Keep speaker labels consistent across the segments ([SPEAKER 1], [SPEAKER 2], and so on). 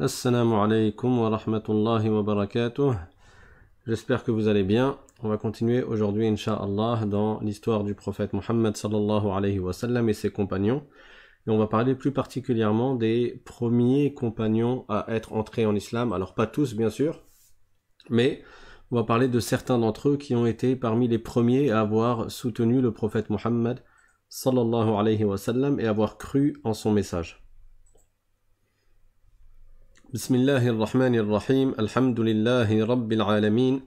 [SPEAKER 1] Assalamu alaikum wa rahmatullahi wa barakatuh. J'espère que vous allez bien. On va continuer aujourd'hui, inshaAllah, dans l'histoire du prophète Muhammad sallallahu alayhi wa sallam et ses compagnons. Et on va parler plus particulièrement des premiers compagnons à être entrés en islam. Alors, pas tous, bien sûr, mais on va parler de certains d'entre eux qui ont été parmi les premiers à avoir soutenu le prophète Muhammad sallallahu alayhi wa sallam et avoir cru en son message. بسم الله الرحمن الرحيم الحمد لله رب العالمين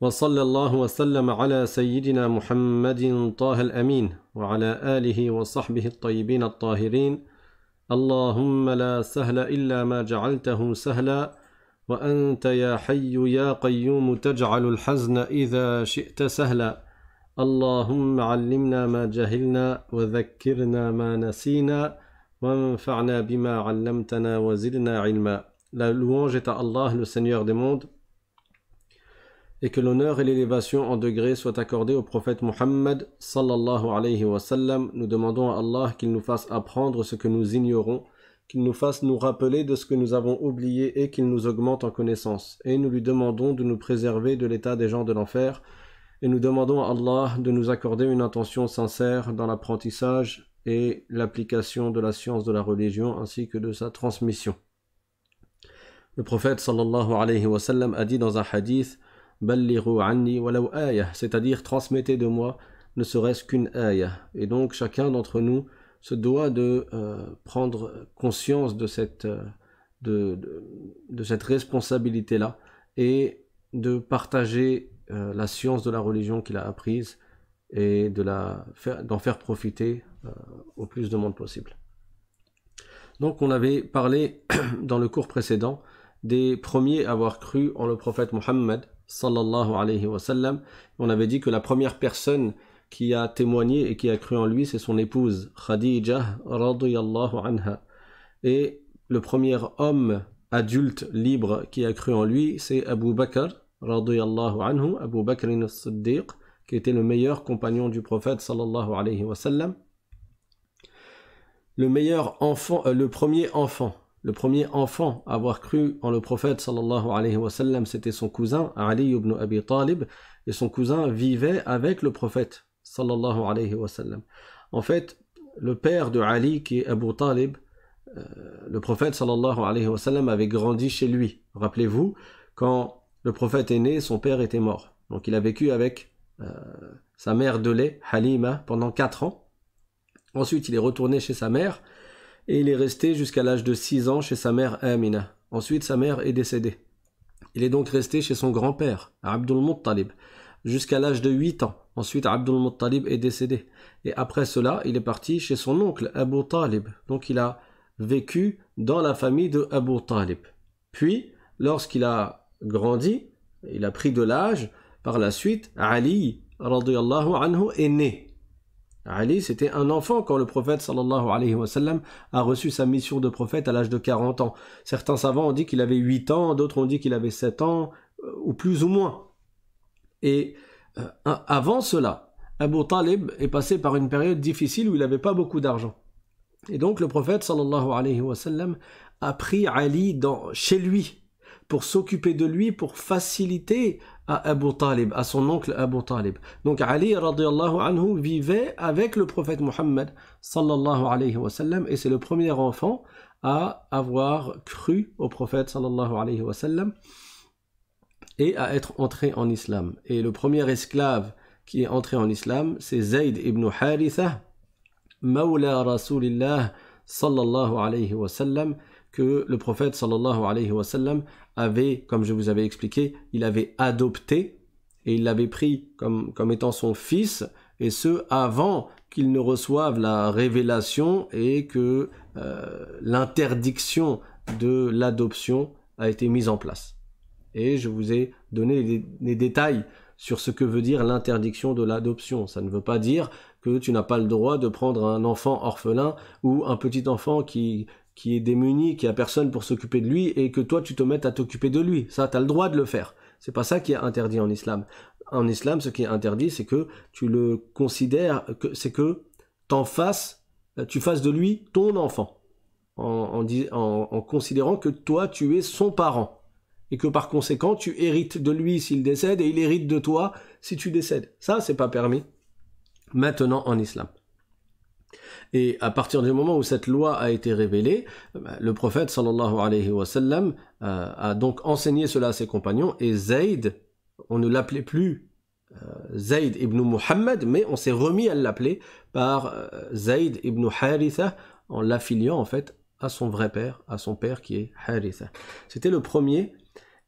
[SPEAKER 1] وصلى الله وسلم على سيدنا محمد طه الأمين وعلى آله وصحبه الطيبين الطاهرين اللهم لا سهل إلا ما جعلته سهلا وأنت يا حي يا قيوم تجعل الحزن إذا شئت سهلا اللهم علمنا ما جهلنا وذكرنا ما نسينا La louange est à Allah, le Seigneur des mondes, et que l'honneur et l'élévation en degrés soient accordés au prophète Muhammad sallallahu alayhi wa sallam. Nous demandons à Allah qu'il nous fasse apprendre ce que nous ignorons, qu'il nous fasse nous rappeler de ce que nous avons oublié et qu'il nous augmente en connaissance. Et nous lui demandons de nous préserver de l'état des gens de l'enfer. Et nous demandons à Allah de nous accorder une intention sincère dans l'apprentissage et l'application de la science de la religion ainsi que de sa transmission. Le prophète sallallahu alayhi wa sallam a dit dans un hadith c'est-à-dire transmettez de moi ne serait-ce qu'une ayah. Et donc chacun d'entre nous se doit de euh, prendre conscience de cette, euh, de, cette responsabilité-là et de partager euh, la science de la religion qu'il a apprise et d'en de la faire, faire profiter euh, au plus de monde possible. Donc on avait parlé dans le cours précédent des premiers à avoir cru en le prophète Mohammed On avait dit que la première personne qui a témoigné et qui a cru en lui, c'est son épouse Khadija Et le premier homme adulte libre qui a cru en lui, c'est Abu Bakr anhu, Bakr qui était le meilleur compagnon du prophète sallallahu alayhi wa le meilleur enfant, euh, le premier enfant, le premier enfant à avoir cru en le prophète sallallahu alayhi wa c'était son cousin Ali ibn Abi Talib, et son cousin vivait avec le prophète sallallahu alayhi wa sallam. En fait, le père de Ali, qui est Abu Talib, euh, le prophète sallallahu alayhi wa sallam avait grandi chez lui. Rappelez-vous, quand le prophète est né, son père était mort. Donc il a vécu avec euh, sa mère de lait, Halima, pendant 4 ans. Ensuite, il est retourné chez sa mère et il est resté jusqu'à l'âge de 6 ans chez sa mère Amina. Ensuite, sa mère est décédée. Il est donc resté chez son grand-père, Abdul Muttalib, jusqu'à l'âge de 8 ans. Ensuite, Abdul Muttalib est décédé. Et après cela, il est parti chez son oncle, Abu Talib. Donc, il a vécu dans la famille de Abu Talib. Puis, lorsqu'il a grandi, il a pris de l'âge, par la suite, Ali anhu, est né. Ali, c'était un enfant quand le prophète alayhi wa sallam a reçu sa mission de prophète à l'âge de 40 ans. Certains savants ont dit qu'il avait 8 ans, d'autres ont dit qu'il avait 7 ans, euh, ou plus ou moins. Et euh, avant cela, Abu Talib est passé par une période difficile où il n'avait pas beaucoup d'argent. Et donc le prophète alayhi wa sallam a pris Ali dans, chez lui pour s'occuper de lui, pour faciliter à Abu Talib, à son oncle Abu Talib. Donc Ali radiallahu anhu vivait avec le prophète Muhammad sallallahu alayhi et c'est le premier enfant à avoir cru au prophète sallallahu alayhi et à être entré en islam. Et le premier esclave qui est entré en islam, c'est Zayd ibn Haritha, Mawla Rasulillah sallallahu alayhi wa que le prophète alayhi wa sallam avait, comme je vous avais expliqué, il avait adopté et il l'avait pris comme, comme étant son fils, et ce avant qu'il ne reçoive la révélation et que euh, l'interdiction de l'adoption a été mise en place. Et je vous ai donné les détails sur ce que veut dire l'interdiction de l'adoption. Ça ne veut pas dire que tu n'as pas le droit de prendre un enfant orphelin ou un petit enfant qui, qui est démuni, qui a personne pour s'occuper de lui, et que toi tu te mettes à t'occuper de lui. Ça, tu as le droit de le faire. C'est pas ça qui est interdit en islam. En islam, ce qui est interdit, c'est que tu le considères, que, c'est que t'en fasses, euh, tu fasses de lui ton enfant, en, en considérant que toi tu es son parent et que par conséquent tu hérites de lui s'il décède et il hérite de toi si tu décèdes. Ça, c'est pas permis maintenant en islam. Et à partir du moment où cette loi a été révélée, euh, le prophète sallallahu alayhi wa sallam euh, a donc enseigné cela à ses compagnons et Zayd, on ne l'appelait plus euh, Zayd ibn Muhammad, mais on s'est remis à l'appeler par Zayd ibn Haritha en l'affiliant en fait à son vrai père, à son père qui est Haritha. C'était le premier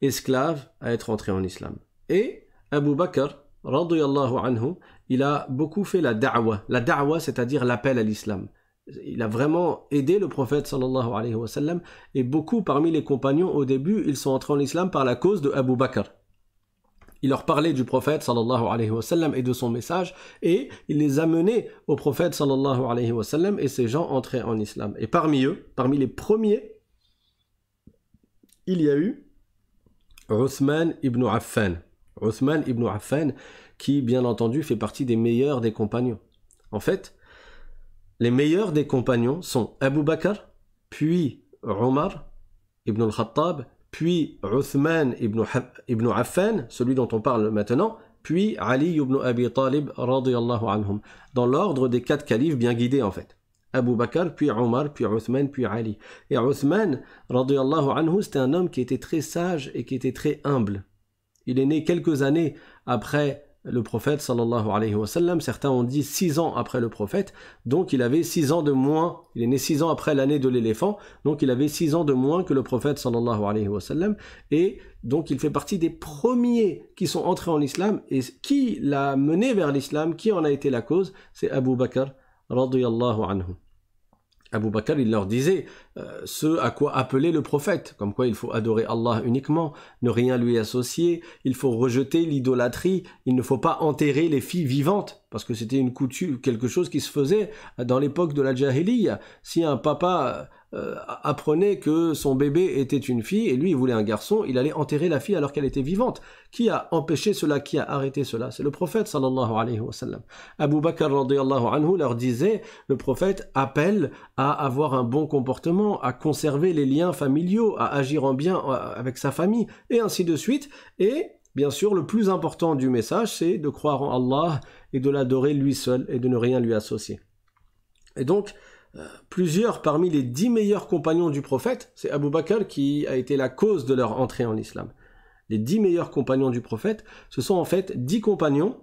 [SPEAKER 1] esclave à être entré en islam. Et Abu Bakr, radiallahu anhu, il a beaucoup fait la da'wa. La da'wa, c'est-à-dire l'appel à l'islam. Il a vraiment aidé le prophète sallallahu alayhi wa sallam. Et beaucoup parmi les compagnons, au début, ils sont entrés en islam par la cause de Abu Bakr. Il leur parlait du prophète sallallahu alayhi wa sallam et de son message. Et il les amenait au prophète sallallahu alayhi wa sallam. Et ces gens entraient en islam. Et parmi eux, parmi les premiers, il y a eu Uthman ibn Affan. Uthman ibn Affan, qui bien entendu fait partie des meilleurs des compagnons. En fait, les meilleurs des compagnons sont Abu Bakr, puis Omar ibn al-Khattab, puis Uthman ibn, ibn Affan, celui dont on parle maintenant, puis Ali ibn Abi Talib anhum, dans l'ordre des quatre califes bien guidés en fait. Abu Bakr, puis Omar, puis Uthman, puis Ali. Et Uthman, anhu, c'était un homme qui était très sage et qui était très humble. Il est né quelques années après le prophète sallallahu alayhi wa sallam. Certains ont dit 6 ans après le prophète, donc il avait 6 ans de moins. Il est né 6 ans après l'année de l'éléphant, donc il avait 6 ans de moins que le prophète sallallahu alayhi wa sallam. Et donc il fait partie des premiers qui sont entrés en islam. Et qui l'a mené vers l'islam Qui en a été la cause C'est Abu Bakr radiyallahu anhu. Abu Bakr, il leur disait euh, ce à quoi appeler le prophète, comme quoi il faut adorer Allah uniquement, ne rien lui associer, il faut rejeter l'idolâtrie, il ne faut pas enterrer les filles vivantes, parce que c'était une coutume, quelque chose qui se faisait dans l'époque de la Jahiliya. Si un papa euh, apprenait que son bébé était une fille et lui il voulait un garçon, il allait enterrer la fille alors qu'elle était vivante. Qui a empêché cela Qui a arrêté cela C'est le prophète sallallahu alayhi wa sallam. Abu Bakr leur disait, le prophète appelle à avoir un bon comportement, à conserver les liens familiaux, à agir en bien euh, avec sa famille et ainsi de suite. Et Bien sûr, le plus important du message, c'est de croire en Allah et de l'adorer lui seul et de ne rien lui associer. Et donc, euh, plusieurs parmi les dix meilleurs compagnons du prophète, c'est Abu Bakr qui a été la cause de leur entrée en islam. Les dix meilleurs compagnons du prophète, ce sont en fait dix compagnons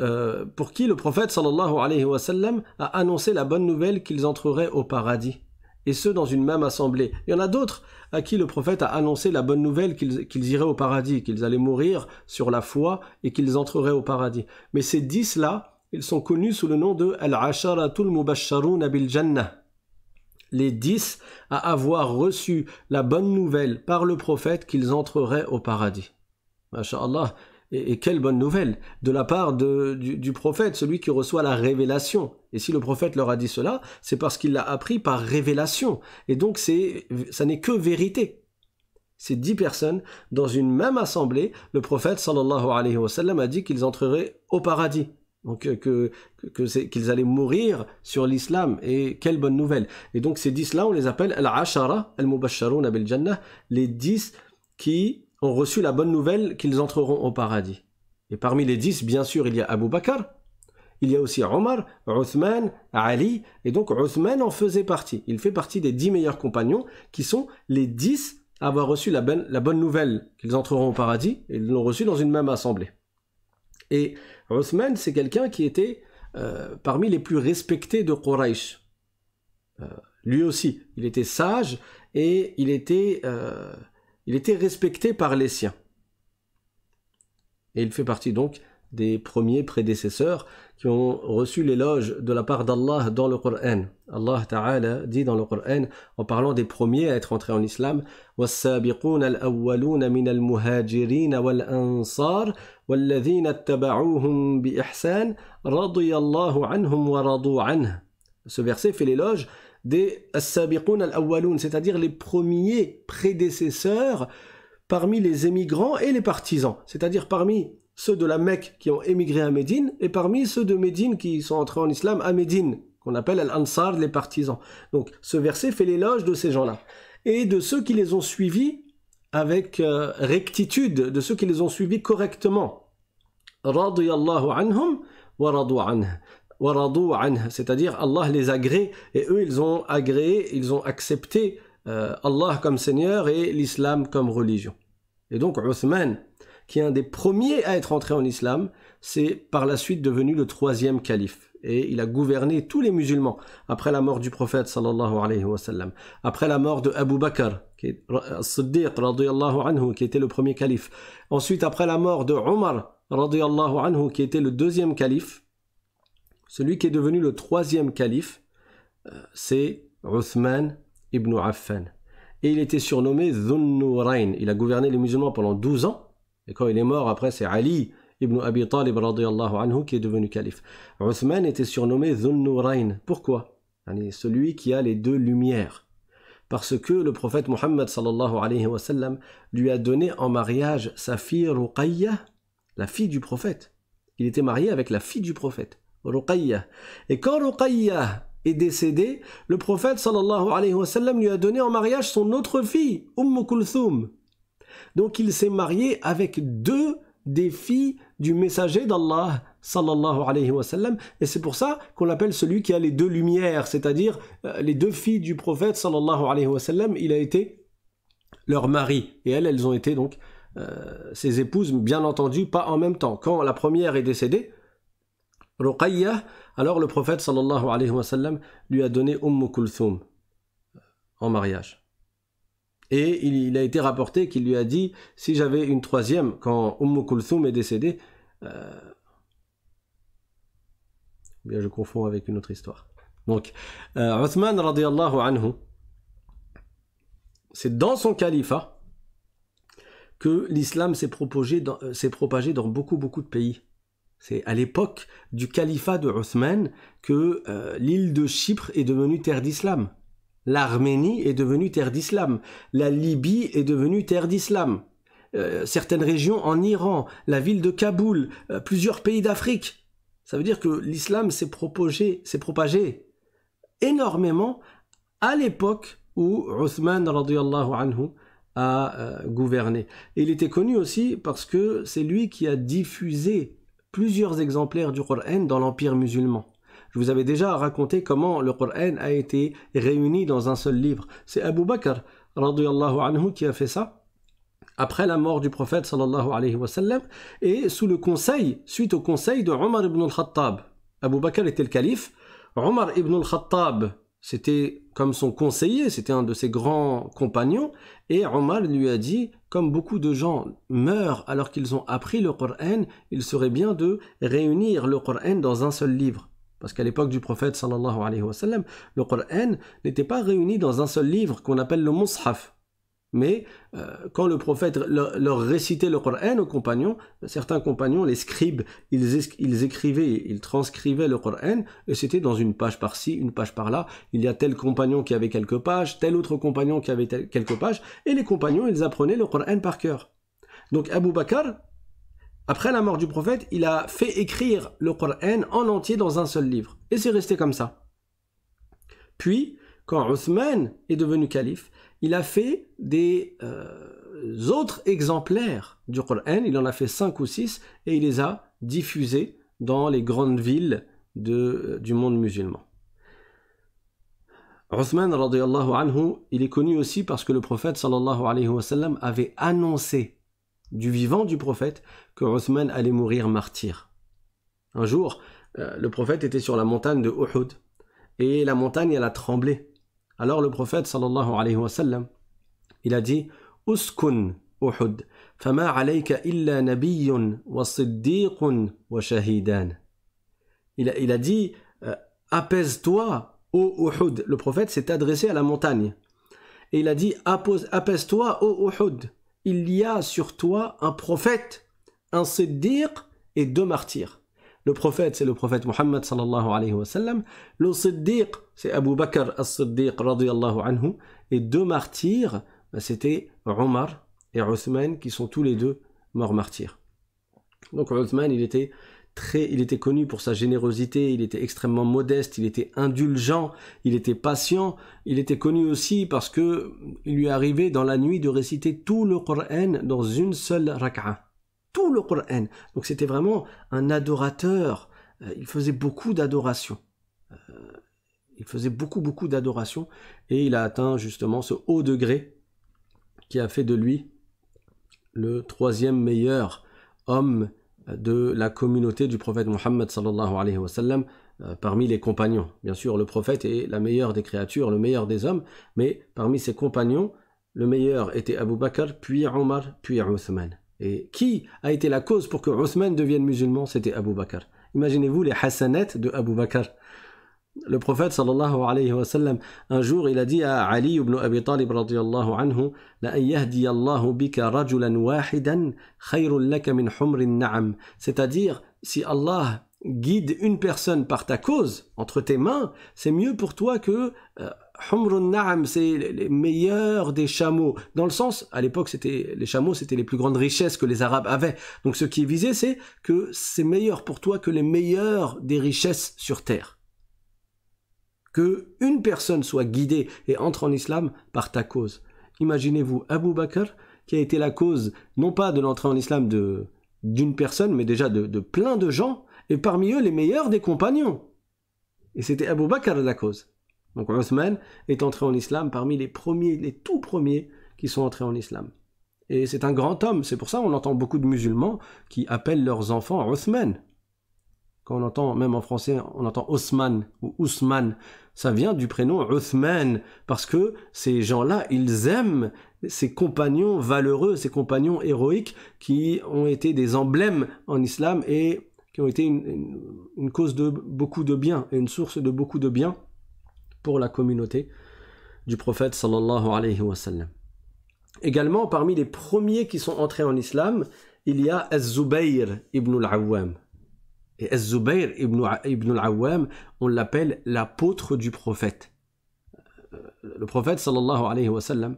[SPEAKER 1] euh, pour qui le prophète sallallahu alayhi wa sallam a annoncé la bonne nouvelle qu'ils entreraient au paradis. Et ce, dans une même assemblée. Il y en a d'autres à qui le prophète a annoncé la bonne nouvelle qu'ils iraient au paradis, qu'ils allaient mourir sur la foi et qu'ils entreraient au paradis. Mais ces dix-là, ils sont connus sous le nom de Al-Asharatul Mubasharun Abil Jannah. Les dix à avoir reçu la bonne nouvelle par le prophète qu'ils entreraient au paradis. Masha'Allah, et, quelle bonne nouvelle de la part du, prophète, celui qui reçoit la révélation. Et si le prophète leur a dit cela, c'est parce qu'il l'a appris par révélation. Et donc c'est, ça n'est que vérité. Ces dix personnes, dans une même assemblée, le prophète sallallahu alayhi wa sallam a dit qu'ils entreraient au paradis donc euh, que qu'ils allaient mourir sur l'islam et quelle bonne nouvelle et donc ces dix là on les appelle al ashara al bil jannah les dix qui ont reçu la bonne nouvelle qu'ils entreront au paradis et parmi les dix bien sûr il y a Abu Bakr il y a aussi Omar, Othman, Ali, et donc Othman en faisait partie. Il fait partie des dix meilleurs compagnons, qui sont les dix à avoir reçu la, la bonne nouvelle qu'ils entreront au paradis, et ils l'ont reçu dans une même assemblée. Et Othman, c'est quelqu'un qui était euh, parmi les plus respectés de Quraysh. Euh, lui aussi, il était sage et euh, il était respecté par les siens. Et il fait partie donc des premiers prédécesseurs qui ont reçu l'éloge de la part d'Allah dans le Coran. Allah Ta'ala dit dans le Coran, en parlant des premiers à être entrés en islam, وَالسَّابِقُونَ الْأَوَّلُونَ مِنَ الْمُهَاجِرِينَ وَالْأَنصَارِ وَالَّذِينَ اتَّبَعُوهُمْ بِإِحْسَانٍ رَضِيَ اللَّهُ عَنْهُمْ وَرَضُوا عَنْهُ Ce verset fait l'éloge des as الْأَوَّلُونَ, al al-Awwalun, c'est-à-dire les premiers prédécesseurs parmi les émigrants et les partisans, c'est-à-dire parmi ceux de la Mecque qui ont émigré à Médine et parmi ceux de Médine qui sont entrés en islam à Médine, qu'on appelle Al-Ansar, les partisans. Donc ce verset fait l'éloge de ces gens-là et de ceux qui les ont suivis avec euh, rectitude, de ceux qui les ont suivis correctement. Allah anhum wa radu C'est-à-dire Allah les agrée et eux ils ont agréé, ils ont accepté euh, Allah comme Seigneur et l'islam comme religion. Et donc Uthman, qui est un des premiers à être entré en islam, c'est par la suite devenu le troisième calife. Et il a gouverné tous les musulmans après la mort du prophète sallallahu alayhi wa sallam, après la mort de Abu Bakr, qui qui était le premier calife, ensuite après la mort de Omar qui était le deuxième calife, celui qui est devenu le troisième calife, euh, c'est Uthman ibn Affan. Et il était surnommé Dhunnurain. Il a gouverné les musulmans pendant 12 ans. Et quand il est mort, après, c'est Ali ibn Abi Talib anhu, qui est devenu calife. Uthman était surnommé Dhunnurain. Pourquoi Celui qui a les deux lumières. Parce que le prophète Muhammad sallallahu alayhi wa sallam lui a donné en mariage sa fille Ruqayya, la fille du prophète. Il était marié avec la fille du prophète, Ruqayya. Et quand Ruqayya est décédée, le prophète sallallahu alayhi wa sallam lui a donné en mariage son autre fille, Umm Kulthum. Donc il s'est marié avec deux des filles du messager d'Allah sallallahu alayhi wa sallam et c'est pour ça qu'on l'appelle celui qui a les deux lumières c'est-à-dire euh, les deux filles du prophète sallallahu alayhi wa sallam il a été leur mari et elles elles ont été donc euh, ses épouses bien entendu pas en même temps quand la première est décédée Ruqayya alors le prophète sallallahu alayhi wa sallam lui a donné Umm Kulthum en mariage et il, a été rapporté qu'il lui a dit Si j'avais une troisième, quand Umm Kulthum est décédé euh, eh bien je confonds avec une autre histoire. Donc, euh, anhu, c'est dans son califat que l'islam euh, s'est propagé, dans beaucoup, beaucoup de pays. C'est à l'époque du califat de Uthman que l'île de Chypre est devenue terre d'islam. L'Arménie est devenue terre d'islam. La Libye est devenue terre d'islam. Euh, certaines régions en Iran, la ville de Kaboul, euh, plusieurs pays d'Afrique. Ça veut dire que l'islam s'est propagé, s'est propagé énormément à l'époque où Uthman anhu a euh, gouverné. il était connu aussi parce que c'est lui qui a diffusé plusieurs exemplaires du Coran dans l'Empire musulman vous avez déjà raconté comment le Coran a été réuni dans un seul livre. C'est Abu Bakr anhu, qui a fait ça après la mort du prophète et sous le conseil, suite au conseil de Omar ibn al-Khattab. Abu Bakr était le calife. Omar ibn al-Khattab, c'était comme son conseiller, c'était un de ses grands compagnons, et Omar lui a dit, comme beaucoup de gens meurent alors qu'ils ont appris le Coran, il serait bien de réunir le Coran dans un seul livre. Parce qu'à l'époque du prophète sallallahu alayhi wa sallam, le Coran n'était pas réuni dans un seul livre qu'on appelle le Mus'haf. Mais euh, quand le prophète leur, récitait le Coran aux compagnons, certains compagnons, les scribes, ils, ils écrivaient, ils transcrivaient le Coran, et c'était dans une page par-ci, une page par-là. Il y a tel compagnon qui avait quelques pages, tel autre compagnon qui avait quelques pages, et les compagnons, ils apprenaient le Coran par cœur. Donc Abu Bakr, après la mort du prophète, il a fait écrire le Coran en entier dans un seul livre. Et c'est resté comme ça. Puis, quand Othman est devenu calife, il a fait des euh, autres exemplaires du Coran. Il en a fait cinq ou six et il les a diffusés dans les grandes villes euh, du monde musulman. Othman, anhu, il est connu aussi parce que le prophète sallallahu alayhi wa sallam, avait annoncé du vivant du prophète que Othman allait mourir martyr. Un jour, euh, le prophète était sur la montagne de Uhud et la montagne elle a tremblé. Alors le prophète sallallahu alayhi wa sallam, il a dit Uskun Uhud, fama alayka illa nabiyyun wa siddiqun wa shahidan. Il a, dit euh, Apaise-toi, ô Uhud. Le prophète s'est adressé à la montagne. Et il a dit Apaise-toi, ô Uhud il y a sur toi un prophète, un siddiq et deux martyrs. Le prophète, c'est le prophète Mohammed sallallahu alayhi wa sallam. Le siddiq, c'est Abu Bakr as-Siddiq anhu. Et deux martyrs, bah, c'était Omar et Othman qui sont tous les deux morts martyrs. Donc Othman, il était il était connu pour sa générosité, il était extrêmement modeste, il était indulgent, il était patient. Il était connu aussi parce que il lui arrivait dans la nuit de réciter tout le Qur'an dans une seule raka'a. Tout le Qur'an Donc c'était vraiment un adorateur. Euh, il faisait beaucoup d'adoration. Euh, il faisait beaucoup, beaucoup d'adoration et il a atteint justement ce haut degré qui a fait de lui le troisième meilleur homme de la communauté du prophète Mohammed euh, parmi les compagnons. Bien sûr, le prophète est la meilleure des créatures, le meilleur des hommes, mais parmi ses compagnons, le meilleur était Abu Bakr, puis Omar, puis Ousmane, Et qui a été la cause pour que Ousmane devienne musulman C'était Abu Bakr. Imaginez-vous les hassanettes de Abu Bakr. Le prophète sallallahu alayhi wa sallam, un jour, il a dit à Ali ibn Abi Talib radiallahu anhu La bika rajulan wahidan khayrul laka min na'am. C'est-à-dire, si Allah guide une personne par ta cause, entre tes mains, c'est mieux pour toi que euh, Humrun Na'am, c'est les meilleurs des chameaux. Dans le sens, à l'époque, c'était les chameaux, c'était les plus grandes richesses que les Arabes avaient. Donc ce qui est visé, c'est que c'est meilleur pour toi que les meilleurs des richesses sur terre que une personne soit guidée et entre en islam par ta cause. Imaginez-vous Abou Bakr qui a été la cause non pas de l'entrée en islam de d'une personne, mais déjà de, plein de gens, et parmi eux les meilleurs des compagnons. Et c'était Abu Bakr la cause. Donc Osman est entré en islam parmi les premiers, les tout premiers qui sont entrés en islam. Et c'est un grand homme, c'est pour ça qu'on entend beaucoup de musulmans qui appellent leurs enfants Osman. Quand on entend, même en français, on entend Osman ou Ousmane ça vient du prénom Uthman, parce que ces gens-là, ils aiment ces compagnons valeureux, ces compagnons héroïques qui ont été des emblèmes en islam et qui ont été une, cause de beaucoup de bien et une source de beaucoup de bien pour la communauté du prophète sallallahu alayhi wa Également, parmi les premiers qui sont entrés en islam, il y a Az-Zubayr ibn al-Awwam. Et Az-Zubayr ibn, al-Awwam, on l'appelle l'apôtre du prophète. Euh, le prophète, sallallahu alayhi wa sallam,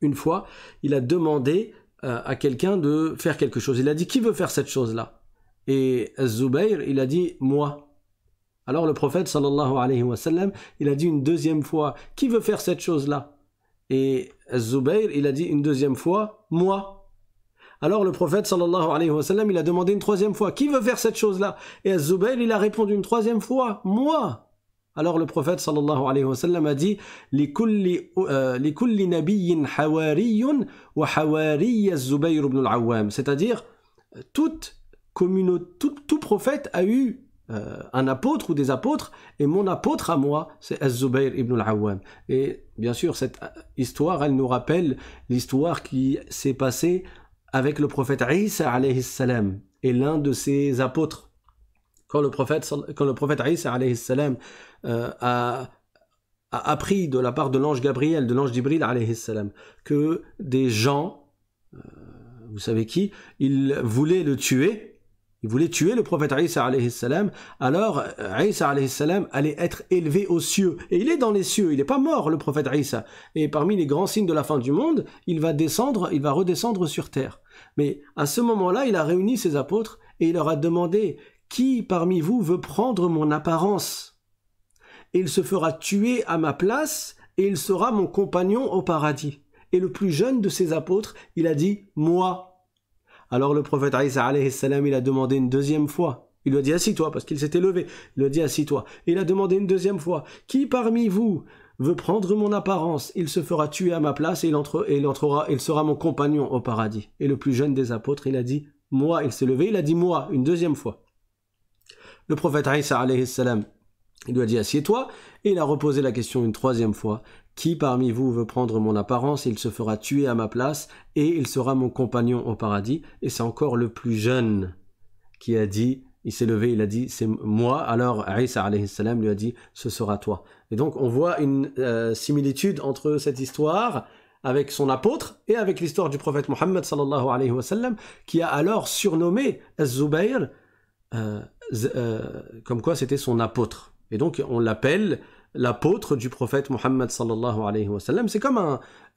[SPEAKER 1] une fois, il a demandé euh, à quelqu'un de faire quelque chose. Il a dit, qui veut faire cette chose-là Et Az-Zubayr, il a dit, moi. Alors le prophète, alayhi wa sallam, il a dit une deuxième fois, qui veut faire cette chose-là Et Az-Zubayr, il a dit une deuxième fois, moi. Alors le prophète sallallahu alayhi wa sallam, il a demandé une troisième fois, qui veut faire cette chose-là Et az zubayr il a répondu une troisième fois, moi alors le prophète sallallahu alayhi wa sallam a dit euh, C'est-à-dire, toute communauté, tout, prophète a eu euh, un apôtre ou des apôtres, et mon apôtre à moi, c'est Az-Zubayr ibn al-Awwam. Et bien sûr, cette euh, histoire, elle nous rappelle l'histoire qui s'est passée avec le prophète Isa alayhi salam et l'un de ses apôtres. Quand le prophète, quand le prophète Isa alayhi salam euh, a, appris de la part de l'ange Gabriel, de l'ange Jibril alayhi salam, que des gens, euh, vous savez qui, ils voulaient le tuer, ils voulaient tuer le prophète Isa alayhi salam, alors euh, Isa alayhi salam allait être élevé aux cieux. Et il est dans les cieux, il n'est pas mort le prophète Isa. Et parmi les grands signes de la fin du monde, il va descendre, il va redescendre sur terre. Mais à ce moment-là, il a réuni ses apôtres et il leur a demandé Qui parmi vous veut prendre mon apparence Et il se fera tuer à ma place et il sera mon compagnon au paradis. Et le plus jeune de ses apôtres, il a dit Moi. Alors le prophète Isa il a demandé une deuxième fois. Il lui a dit Assis-toi parce qu'il s'était levé. Il lui a dit Assis-toi. Il a demandé une deuxième fois Qui parmi vous veut prendre mon apparence, il se fera tuer à ma place et il, entre, et il entrera, il sera mon compagnon au paradis. Et le plus jeune des apôtres, il a dit moi, il s'est levé, il a dit moi une deuxième fois. Le prophète Isa salam, il lui a dit assieds-toi et il a reposé la question une troisième fois. Qui parmi vous veut prendre mon apparence Il se fera tuer à ma place et il sera mon compagnon au paradis. Et c'est encore le plus jeune qui a dit il s'est levé, il a dit c'est moi. Alors Isa salam lui a dit ce sera toi. Et donc on voit une euh, similitude entre cette histoire avec son apôtre et avec l'histoire du prophète Mohammed sallallahu alayhi wa sallam qui a alors surnommé Az-Zubayr euh, euh, comme quoi c'était son apôtre. Et donc on l'appelle l'apôtre du prophète Mohammed sallallahu alayhi wa sallam. C'est comme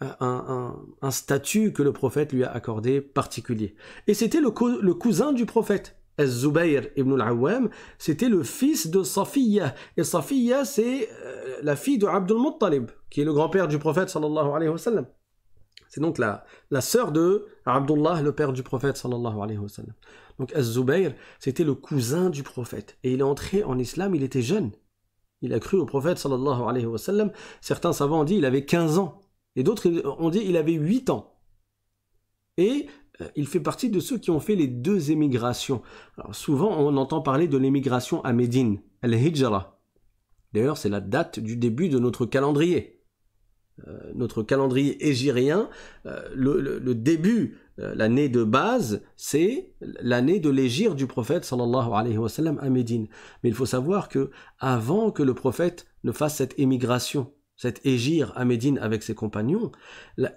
[SPEAKER 1] un, statut que le prophète lui a accordé particulier. Et c'était le cousin du prophète. Zubayr ibn al-Awwam, c'était le fils de Safiya. Et Safiya, c'est euh, la fille de Abdul Muttalib, qui est le grand-père du prophète sallallahu alayhi wa C'est donc la, la sœur de Abdullah, le père du prophète sallallahu alayhi wa Donc az c'était le cousin du prophète. Et il est entré en islam, il était jeune. Il a cru au prophète sallallahu alayhi wa Certains savants ont dit il avait 15 ans. Et d'autres ont dit il avait 8 ans. Et euh, il fait partie de ceux qui ont fait les deux émigrations. souvent, on entend parler de l'émigration à Médine, al-Hijra. D'ailleurs, c'est la date du début de notre calendrier. Euh, notre calendrier égyrien, euh, le, début, l'année de base, c'est l'année de l'égir du prophète sallallahu alayhi wa sallam à Médine. Mais il faut savoir que avant que le prophète ne fasse cette émigration, cette égir à Médine avec ses compagnons,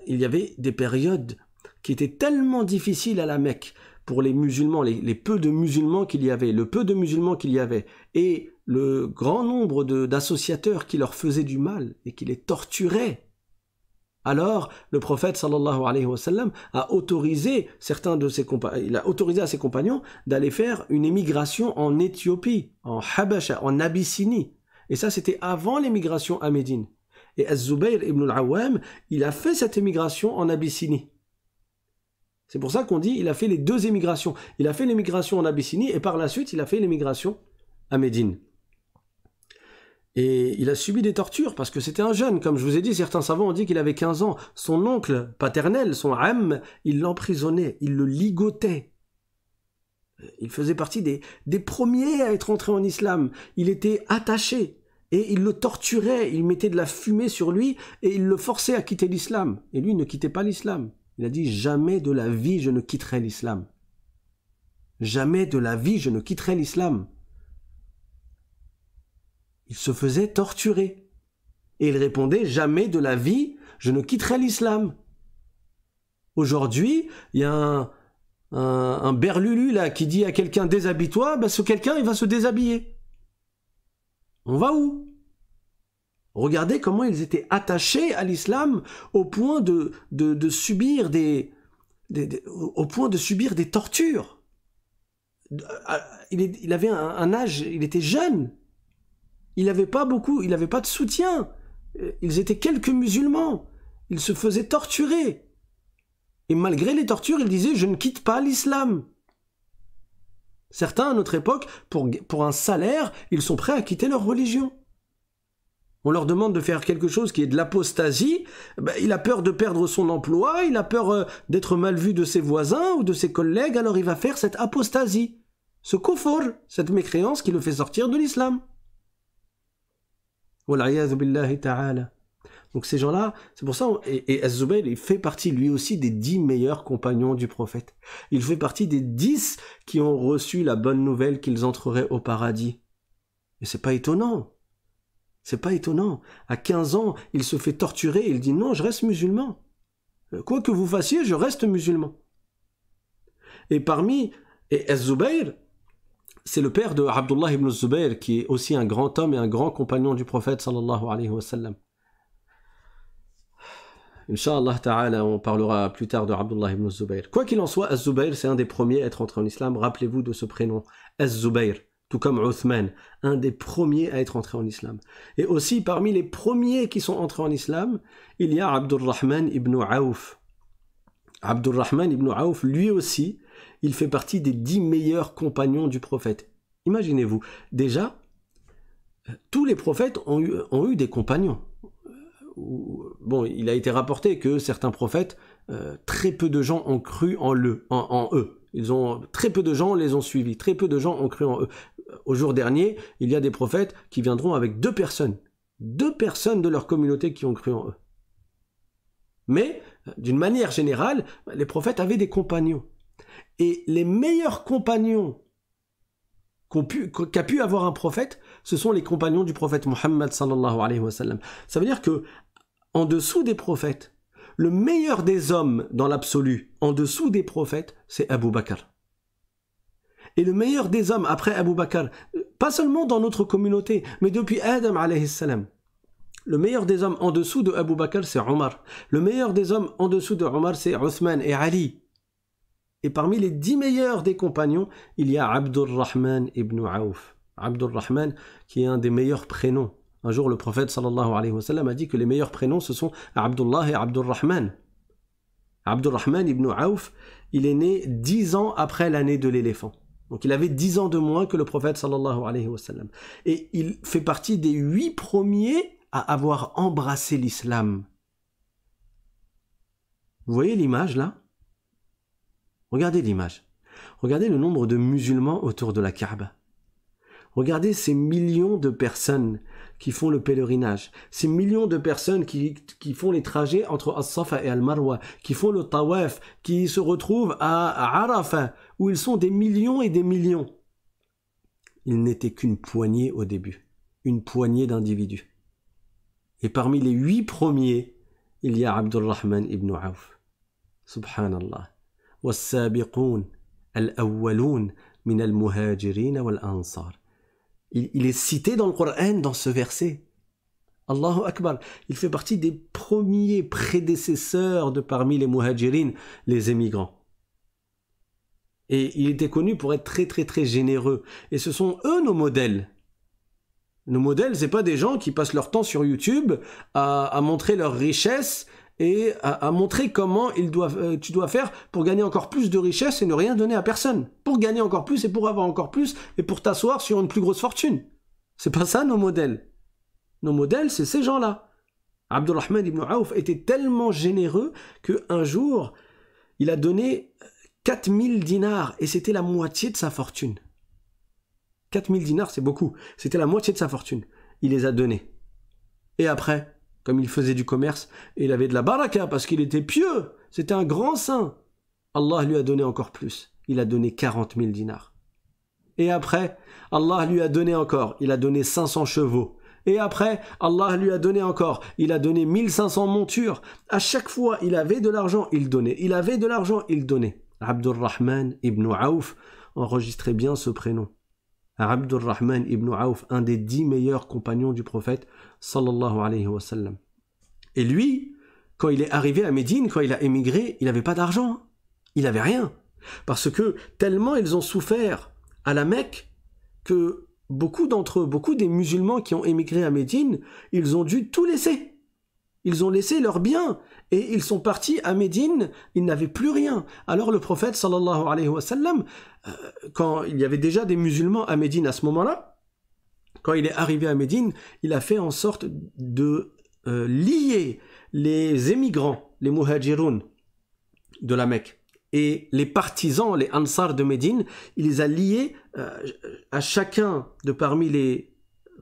[SPEAKER 1] il y avait des périodes qui était tellement difficile à la Mecque pour les musulmans, les, peu de musulmans qu'il y avait, le peu de musulmans qu'il y avait, et le grand nombre d'associateurs qui leur faisaient du mal et qui les torturaient. Alors, le prophète sallallahu alayhi wa sallam a autorisé certains de ses il a autorisé à ses compagnons d'aller faire une émigration en Éthiopie, en Habasha, en Abyssinie. Et ça, c'était avant l'émigration à Médine. Et Az-Zubayr ibn al-Awwam, il a fait cette émigration en Abyssinie. C'est pour ça qu'on dit il a fait les deux émigrations. Il a fait l'émigration en Abyssinie et par la suite il a fait l'émigration à Médine. Et il a subi des tortures parce que c'était un jeune. Comme je vous ai dit, certains savants ont dit qu'il avait 15 ans. Son oncle paternel, son am, il l'emprisonnait, il le ligotait. Il faisait partie des, des premiers à être entré en islam. Il était attaché et il le torturait, il mettait de la fumée sur lui et il le forçait à quitter l'islam. Et lui ne quittait pas l'islam. Il a dit jamais de la vie je ne quitterai l'islam. Jamais de la vie je ne quitterai l'islam. Il se faisait torturer. Et il répondait jamais de la vie je ne quitterai l'islam. Aujourd'hui, il y a un, berlulu là qui dit à quelqu'un déshabille-toi, ben, ce quelqu'un il va se déshabiller. On va où Regardez comment ils étaient attachés à l'islam au point de, de, subir des, au point de subir des tortures. Il, avait un, âge, il était jeune. Il n'avait pas beaucoup, il n'avait pas de soutien. Euh, ils étaient quelques musulmans. Ils se faisaient torturer. Et malgré les tortures, ils disaient Je ne quitte pas l'islam. Certains, à notre époque, pour, pour un salaire, ils sont prêts à quitter leur religion. On leur demande de faire quelque chose qui est de l'apostasie. Ben, il a peur de perdre son emploi, il a peur euh, d'être mal vu de ses voisins ou de ses collègues, alors il va faire cette apostasie, ce kufr, cette mécréance qui le fait sortir de l'islam. Donc ces gens-là, c'est pour ça, et, et il fait partie lui aussi des dix meilleurs compagnons du prophète. Il fait partie des dix qui ont reçu la bonne nouvelle qu'ils entreraient au paradis. Et c'est pas étonnant. C'est pas étonnant. À 15 ans, il se fait torturer et il dit non, je reste musulman. Euh, quoi que vous fassiez, je reste musulman. Et parmi et Az-Zubayr, c'est le père de Abdullah ibn Zubayr qui est aussi un grand homme et un grand compagnon du prophète sallallahu alayhi wa sallam. Inch'Allah ta'ala, on parlera plus tard de Abdullah ibn Zubayr. Quoi qu'il en soit, Az-Zubayr, c'est un des premiers à être entré en islam. Rappelez-vous de ce prénom, Az-Zubayr tout comme Othman, un des premiers à être entré en islam. Et aussi parmi les premiers qui sont entrés en islam, il y a Abdurrahman ibn Aouf. Abdurrahman ibn Aouf, lui aussi, il fait partie des dix meilleurs compagnons du prophète. Imaginez-vous, déjà, euh, tous les prophètes ont eu, des compagnons. Euh, bon, il a été rapporté que certains prophètes, euh, très peu de gens ont cru en, en eux. Ils ont très peu de gens les ont suivis, très peu de gens ont cru en eux au jour dernier, il y a des prophètes qui viendront avec deux personnes, deux personnes de leur communauté qui ont cru en eux. Mais, d'une manière générale, les prophètes avaient des compagnons. Et les meilleurs compagnons qu'a pu, avoir un prophète, ce sont les compagnons du prophète Mohammed Ça veut dire que, en dessous des prophètes, le meilleur des hommes dans l'absolu, en dessous des prophètes, c'est Abu Bakr. Et le meilleur des hommes après Abu Bakr, pas seulement dans notre communauté, mais depuis Adam alayhi salam. Le meilleur des hommes en dessous de Abu Bakr, c'est Omar. Le meilleur des hommes en dessous de Omar, c'est Othman et Ali. Et parmi les dix meilleurs des compagnons, il y a Abdurrahman ibn Aouf. Abdurrahman, qui est un des meilleurs prénoms. Un jour, le prophète sallallahu alayhi a dit que les meilleurs prénoms, ce sont Abdullah et Abdurrahman. Abdurrahman ibn Aouf, il est né dix ans après l'année de l'éléphant. Donc il avait 10 ans de moins que le prophète sallallahu alayhi wa sallam. Et il fait partie des 8 premiers à avoir embrassé l'islam. Vous voyez l'image là Regardez l'image. Regardez le nombre de musulmans autour de la Kaaba. Regardez ces millions de personnes qui font le pèlerinage, ces millions de personnes qui, font les trajets entre As-Safa et Al-Marwa, qui font le tawaf, qui se retrouvent à Arafah, où ils sont des millions et des millions. Ils n'étaient qu'une poignée au début, une poignée d'individus. Et parmi les huit premiers, il y a Abdurrahman ibn Auf. Subhanallah. min al من المهاجرين والأنصار il, est cité dans le Coran dans ce verset. Allahu Akbar, il fait partie des premiers prédécesseurs de parmi les muhajirin, les émigrants. Et il était connu pour être très très très généreux. Et ce sont eux nos modèles. Nos modèles, n'est pas des gens qui passent leur temps sur YouTube à, à montrer leur richesse et à, montrer comment euh, tu dois faire pour gagner encore plus de richesse et ne rien donner à personne. Pour gagner encore plus et pour avoir encore plus et pour t'asseoir sur une plus grosse fortune. C'est pas ça nos modèles. Nos modèles, c'est ces gens-là. Abdurrahman ibn Aouf était tellement généreux un jour, il a donné 4000 dinars et c'était la moitié de sa fortune. 4000 dinars, c'est beaucoup. C'était la moitié de sa fortune. Il les a donnés. Et après, comme il faisait du commerce, et il avait de la baraka parce qu'il était pieux, c'était un grand saint. Allah lui a donné encore plus, il a donné 40 000 dinars. Et après, Allah lui a donné encore, il a donné 500 chevaux. Et après, Allah lui a donné encore, il a donné 1500 montures. À chaque fois, il avait de l'argent, il donnait, il avait de l'argent, il donnait. Abdurrahman ibn Aouf, enregistrez bien ce prénom. Abdul Rahman ibn Auf, un des dix meilleurs compagnons du prophète sallallahu alayhi wa sallam. Et lui, quand il est arrivé à Médine, quand il a émigré, il n'avait pas d'argent, il n'avait rien. Parce que tellement ils ont souffert à la Mecque que beaucoup d'entre eux, beaucoup des musulmans qui ont émigré à Médine, ils ont dû tout laisser ils ont laissé leurs biens et ils sont partis à Médine, ils n'avaient plus rien. Alors le prophète sallallahu alayhi wa sallam, euh, quand il y avait déjà des musulmans à Médine à ce moment-là, quand il est arrivé à Médine, il a fait en sorte de euh, lier les émigrants, les muhajiroun de la Mecque et les partisans, les ansars de Médine, il les a liés euh, à chacun de parmi les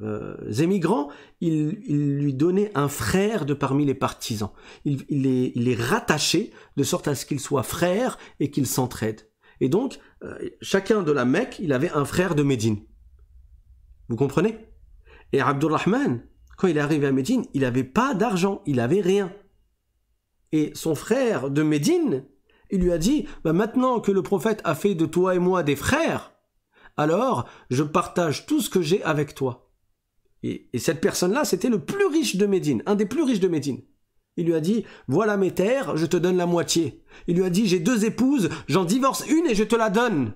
[SPEAKER 1] euh, émigrants, il, lui donnait un frère de parmi les partisans. Il, les, rattachait de sorte à ce qu'ils soient frères et qu'ils s'entraident. Et donc, euh, chacun de la Mecque, il avait un frère de Médine. Vous comprenez Et Abdurrahman, quand il est arrivé à Médine, il n'avait pas d'argent, il n'avait rien. Et son frère de Médine, il lui a dit, bah, maintenant que le prophète a fait de toi et moi des frères, alors je partage tout ce que j'ai avec toi. Et, cette personne-là, c'était le plus riche de Médine, un des plus riches de Médine. Il lui a dit, voilà mes terres, je te donne la moitié. Il lui a dit, j'ai deux épouses, j'en divorce une et je te la donne.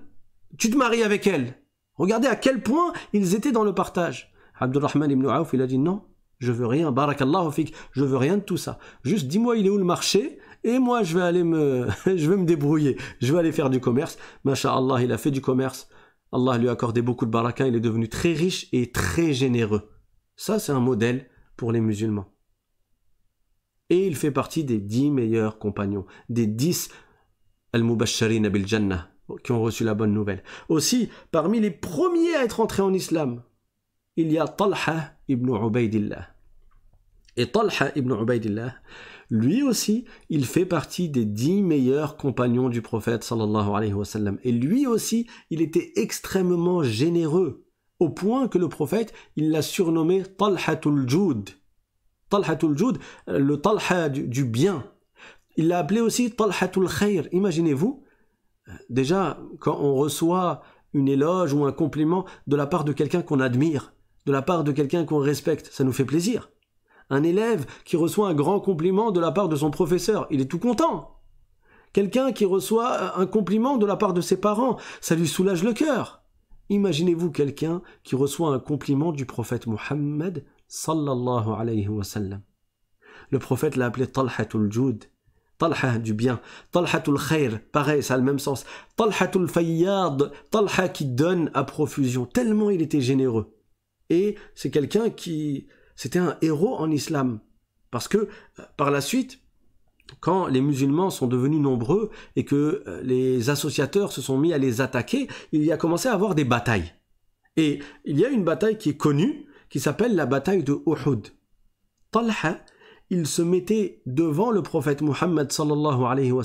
[SPEAKER 1] Tu te maries avec elle. Regardez à quel point ils étaient dans le partage. Abdurrahman ibn Auf il a dit, non, je veux rien, Barakallah, fik, je veux rien de tout ça. Juste dis-moi il est où le marché et moi je vais aller me je vais me débrouiller, je vais aller faire du commerce. Masha'Allah, il a fait du commerce. Allah lui a accordé beaucoup de baraka, il est devenu très riche et très généreux. Ça, c'est un modèle pour les musulmans. Et il fait partie des dix meilleurs compagnons, des dix al-mubasharin bil jannah qui ont reçu la bonne nouvelle. Aussi, parmi les premiers à être entrés en islam, il y a Talha ibn Ubaidillah. Et Talha ibn Ubaidillah, lui aussi, il fait partie des dix meilleurs compagnons du prophète sallallahu Et lui aussi, il était extrêmement généreux au point que le prophète, il l'a surnommé Talhatul Jud. Talhatul Jud, euh, le Talha du, bien. Il l'a appelé aussi Talhatul Khair. Imaginez-vous, euh, déjà, quand on reçoit une éloge ou un compliment de la part de quelqu'un qu'on admire, de la part de quelqu'un qu'on respecte, ça nous fait plaisir. Un élève qui reçoit un grand compliment de la part de son professeur, il est tout content. Quelqu'un qui reçoit euh, un compliment de la part de ses parents, ça lui soulage le cœur. Imaginez-vous quelqu'un qui reçoit un compliment du prophète Mohammed sallallahu alayhi wa Le prophète l'a appelé Talhatul Jud, Talha du bien, Talhatul Khair, pareil, ça le même sens, Talhatul Fayyad, Talha qui donne à profusion, tellement il était généreux. Et c'est quelqu'un qui, c'était un héros en islam, parce que par la suite, quand les musulmans sont devenus nombreux et que euh, les associateurs se sont mis à les attaquer, il y a commencé à avoir des batailles. Et il y a une bataille qui est connue, qui s'appelle la bataille de Uhud. Talha, il se mettait devant le prophète Muhammad sallallahu alayhi wa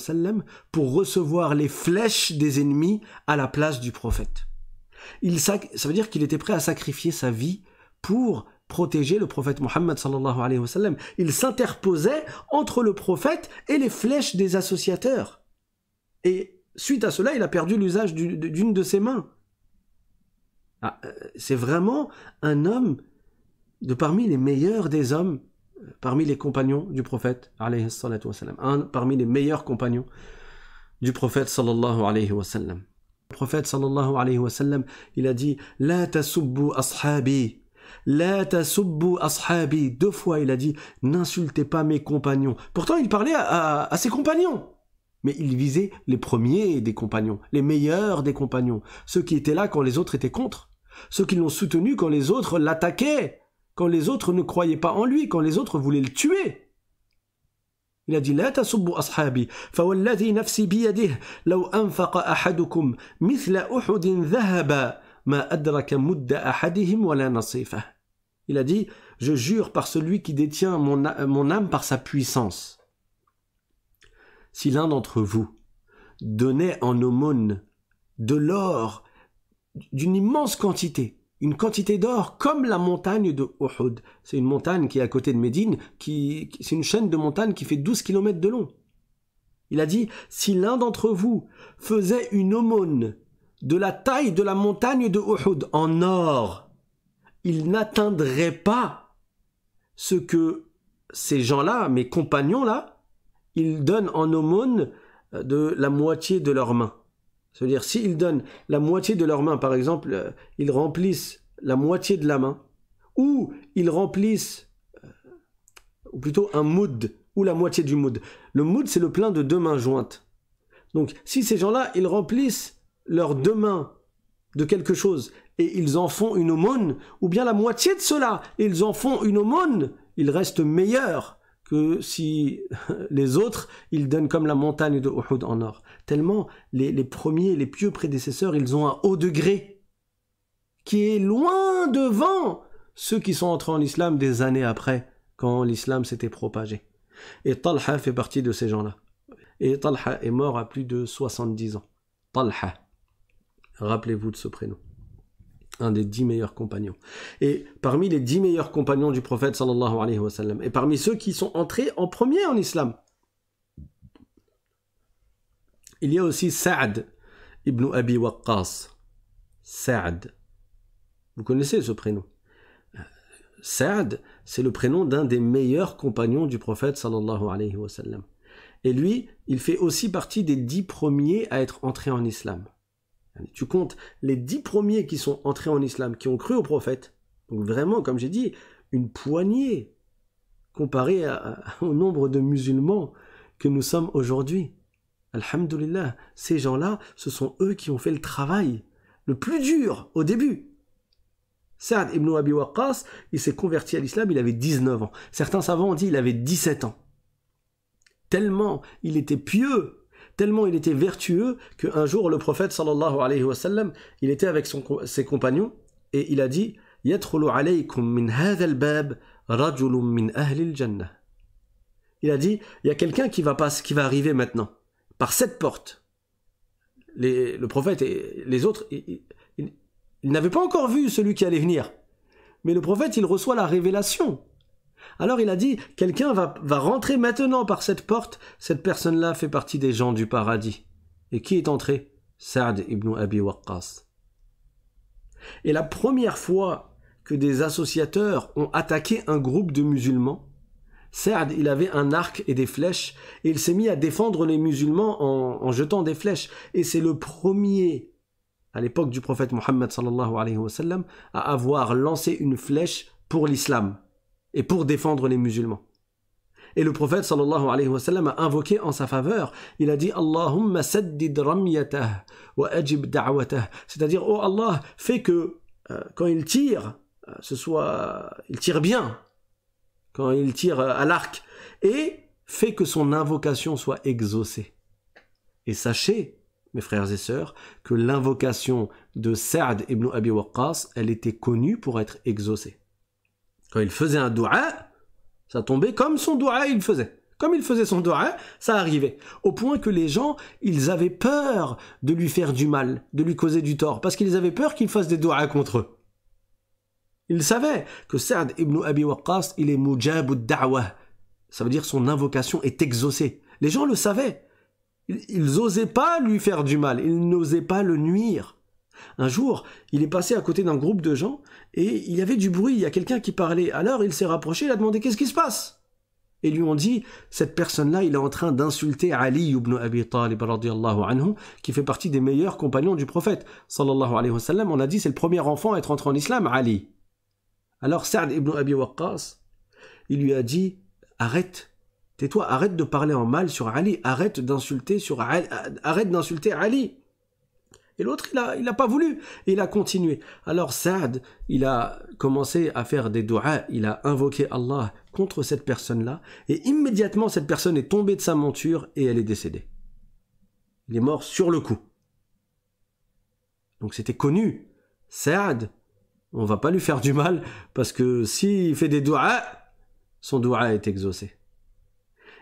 [SPEAKER 1] pour recevoir les flèches des ennemis à la place du prophète. Il, ça veut dire qu'il était prêt à sacrifier sa vie pour protéger le prophète Mohammed sallallahu alayhi wa sallam. Il s'interposait entre le prophète et les flèches des associateurs. Et suite à cela, il a perdu l'usage d'une de ses mains. Ah, euh, c'est vraiment un homme de parmi les meilleurs des hommes, euh, parmi les compagnons du prophète alayhi wa sallam. Un parmi les meilleurs compagnons du prophète sallallahu alayhi wa sallam. Le prophète sallallahu alayhi wa sallam, il a dit « La tasubbu ashabi » La tasubbu ashabi. Deux fois, il a dit N'insultez pas mes compagnons. Pourtant, il parlait à, ses compagnons. Mais il visait les premiers des compagnons, les meilleurs des compagnons, ceux qui étaient là quand les autres étaient contre, ceux qui l'ont soutenu quand les autres l'attaquaient, quand les autres ne croyaient pas en lui, quand les autres voulaient le tuer. Il a dit subbu تسبوا ashabi. فوالذي bi بيده لو ahadukum مثل il a dit Je jure par celui qui détient mon, âme par sa puissance. Si l'un d'entre vous donnait en aumône de l'or d'une immense quantité, une quantité d'or comme la montagne de Uhud. C'est une montagne qui est à côté de Médine, qui, c'est une chaîne de montagnes qui fait 12 km de long. Il a dit, si l'un d'entre vous faisait une aumône de la taille de la montagne de Uhud en or, ils n'atteindraient pas ce que ces gens-là, mes compagnons-là, ils donnent en aumône de la moitié de leurs mains. C'est-à-dire, s'ils donnent la moitié de leurs mains, par exemple, euh, ils remplissent la moitié de la main, ou ils remplissent, euh, ou plutôt un moud, ou la moitié du moud. Le moud, c'est le plein de deux mains jointes. Donc, si ces gens-là, ils remplissent leur demain de quelque chose et ils en font une aumône, ou bien la moitié de cela, ils en font une aumône, ils restent meilleurs que si les autres, ils donnent comme la montagne de Uhud en or. Tellement les, les premiers, les pieux prédécesseurs, ils ont un haut degré qui est loin devant ceux qui sont entrés en islam des années après, quand l'islam s'était propagé. Et Talha fait partie de ces gens-là. Et Talha est mort à plus de 70 ans. Talha. Rappelez-vous de ce prénom. Un des dix meilleurs compagnons. Et parmi les dix meilleurs compagnons du prophète sallallahu alayhi wa sallam, et parmi ceux qui sont entrés en premier en islam, il y a aussi Sa'd ibn Abi Waqqas. Sa'd, Vous connaissez ce prénom Sa'd, c'est le prénom d'un des meilleurs compagnons du prophète sallallahu alayhi wa sallam. Et lui, il fait aussi partie des dix premiers à être entrés en islam. Tu comptes les dix premiers qui sont entrés en islam, qui ont cru au prophète. Donc vraiment, comme j'ai dit, une poignée comparée au nombre de musulmans que nous sommes aujourd'hui. Alhamdulillah, ces gens-là, ce sont eux qui ont fait le travail le plus dur au début. Saad ibn Abi Waqqas, il s'est converti à l'islam, il avait 19 ans. Certains savants ont dit qu'il avait 17 ans. Tellement il était pieux tellement il était vertueux qu'un jour le prophète sallallahu alayhi wa sallam, il était avec ses compagnons et il a dit Il a dit, il y a quelqu'un qui va passer, qui va arriver maintenant, par cette porte. le prophète et les autres, ils n'avaient pas encore vu celui qui allait venir. Mais le prophète, il reçoit la révélation alors il a dit, quelqu'un va, rentrer maintenant par cette porte, cette personne-là fait partie des gens du paradis. Et qui est entré Saad ibn Abi Waqqas. Et la première fois que des associateurs ont attaqué un groupe de musulmans, Saad, il avait un arc et des flèches, et il s'est mis à défendre les musulmans en, jetant des flèches. Et c'est le premier, à l'époque du prophète Mohammed à avoir lancé une flèche pour l'islam et pour défendre les musulmans. Et le prophète sallallahu alayhi wa sallam a invoqué en sa faveur. Il a dit Allahumma saddid ramyatah wa ajib C'est-à-dire, oh Allah, fais que euh, quand il tire, euh, ce soit. il tire bien, quand il tire euh, à l'arc, et fais que son invocation soit exaucée. Et sachez, mes frères et sœurs, que l'invocation de Sa'd ibn Abi Waqqas, elle était connue pour être exaucée. Quand il faisait un doua, ça tombait comme son doua il faisait. Comme il faisait son doua, ça arrivait. Au point que les gens, ils avaient peur de lui faire du mal, de lui causer du tort, parce qu'ils avaient peur qu'il fasse des doua contre eux. Ils savaient que Saad ibn Abi Waqqas, il est mujab dawa. Ça veut dire son invocation est exaucée. Les gens le savaient. Ils n'osaient pas lui faire du mal, ils n'osaient pas le nuire. Un jour, il est passé à côté d'un groupe de gens et il y avait du bruit, il y a quelqu'un qui parlait. Alors il s'est rapproché, il a demandé qu'est-ce qui se passe Et lui ont dit, cette personne-là, il est en train d'insulter Ali ibn Abi Talib qui fait partie des meilleurs compagnons du prophète. Sallallahu alayhi wa on a dit, c'est le premier enfant à être entré en islam, Ali. Alors Sa'd ibn Abi Waqqas, il lui a dit, arrête, tais-toi, arrête de parler en mal sur Ali, arrête d'insulter sur Ali, arrête d'insulter Ali. Et l'autre, il n'a pas voulu. Il a continué. Alors Saad, il a commencé à faire des doigts, il a invoqué Allah contre cette personne-là, et immédiatement, cette personne est tombée de sa monture et elle est décédée. Il est mort sur le coup. Donc c'était connu. Saad, on va pas lui faire du mal, parce que s'il fait des doigts, son doigt est exaucé.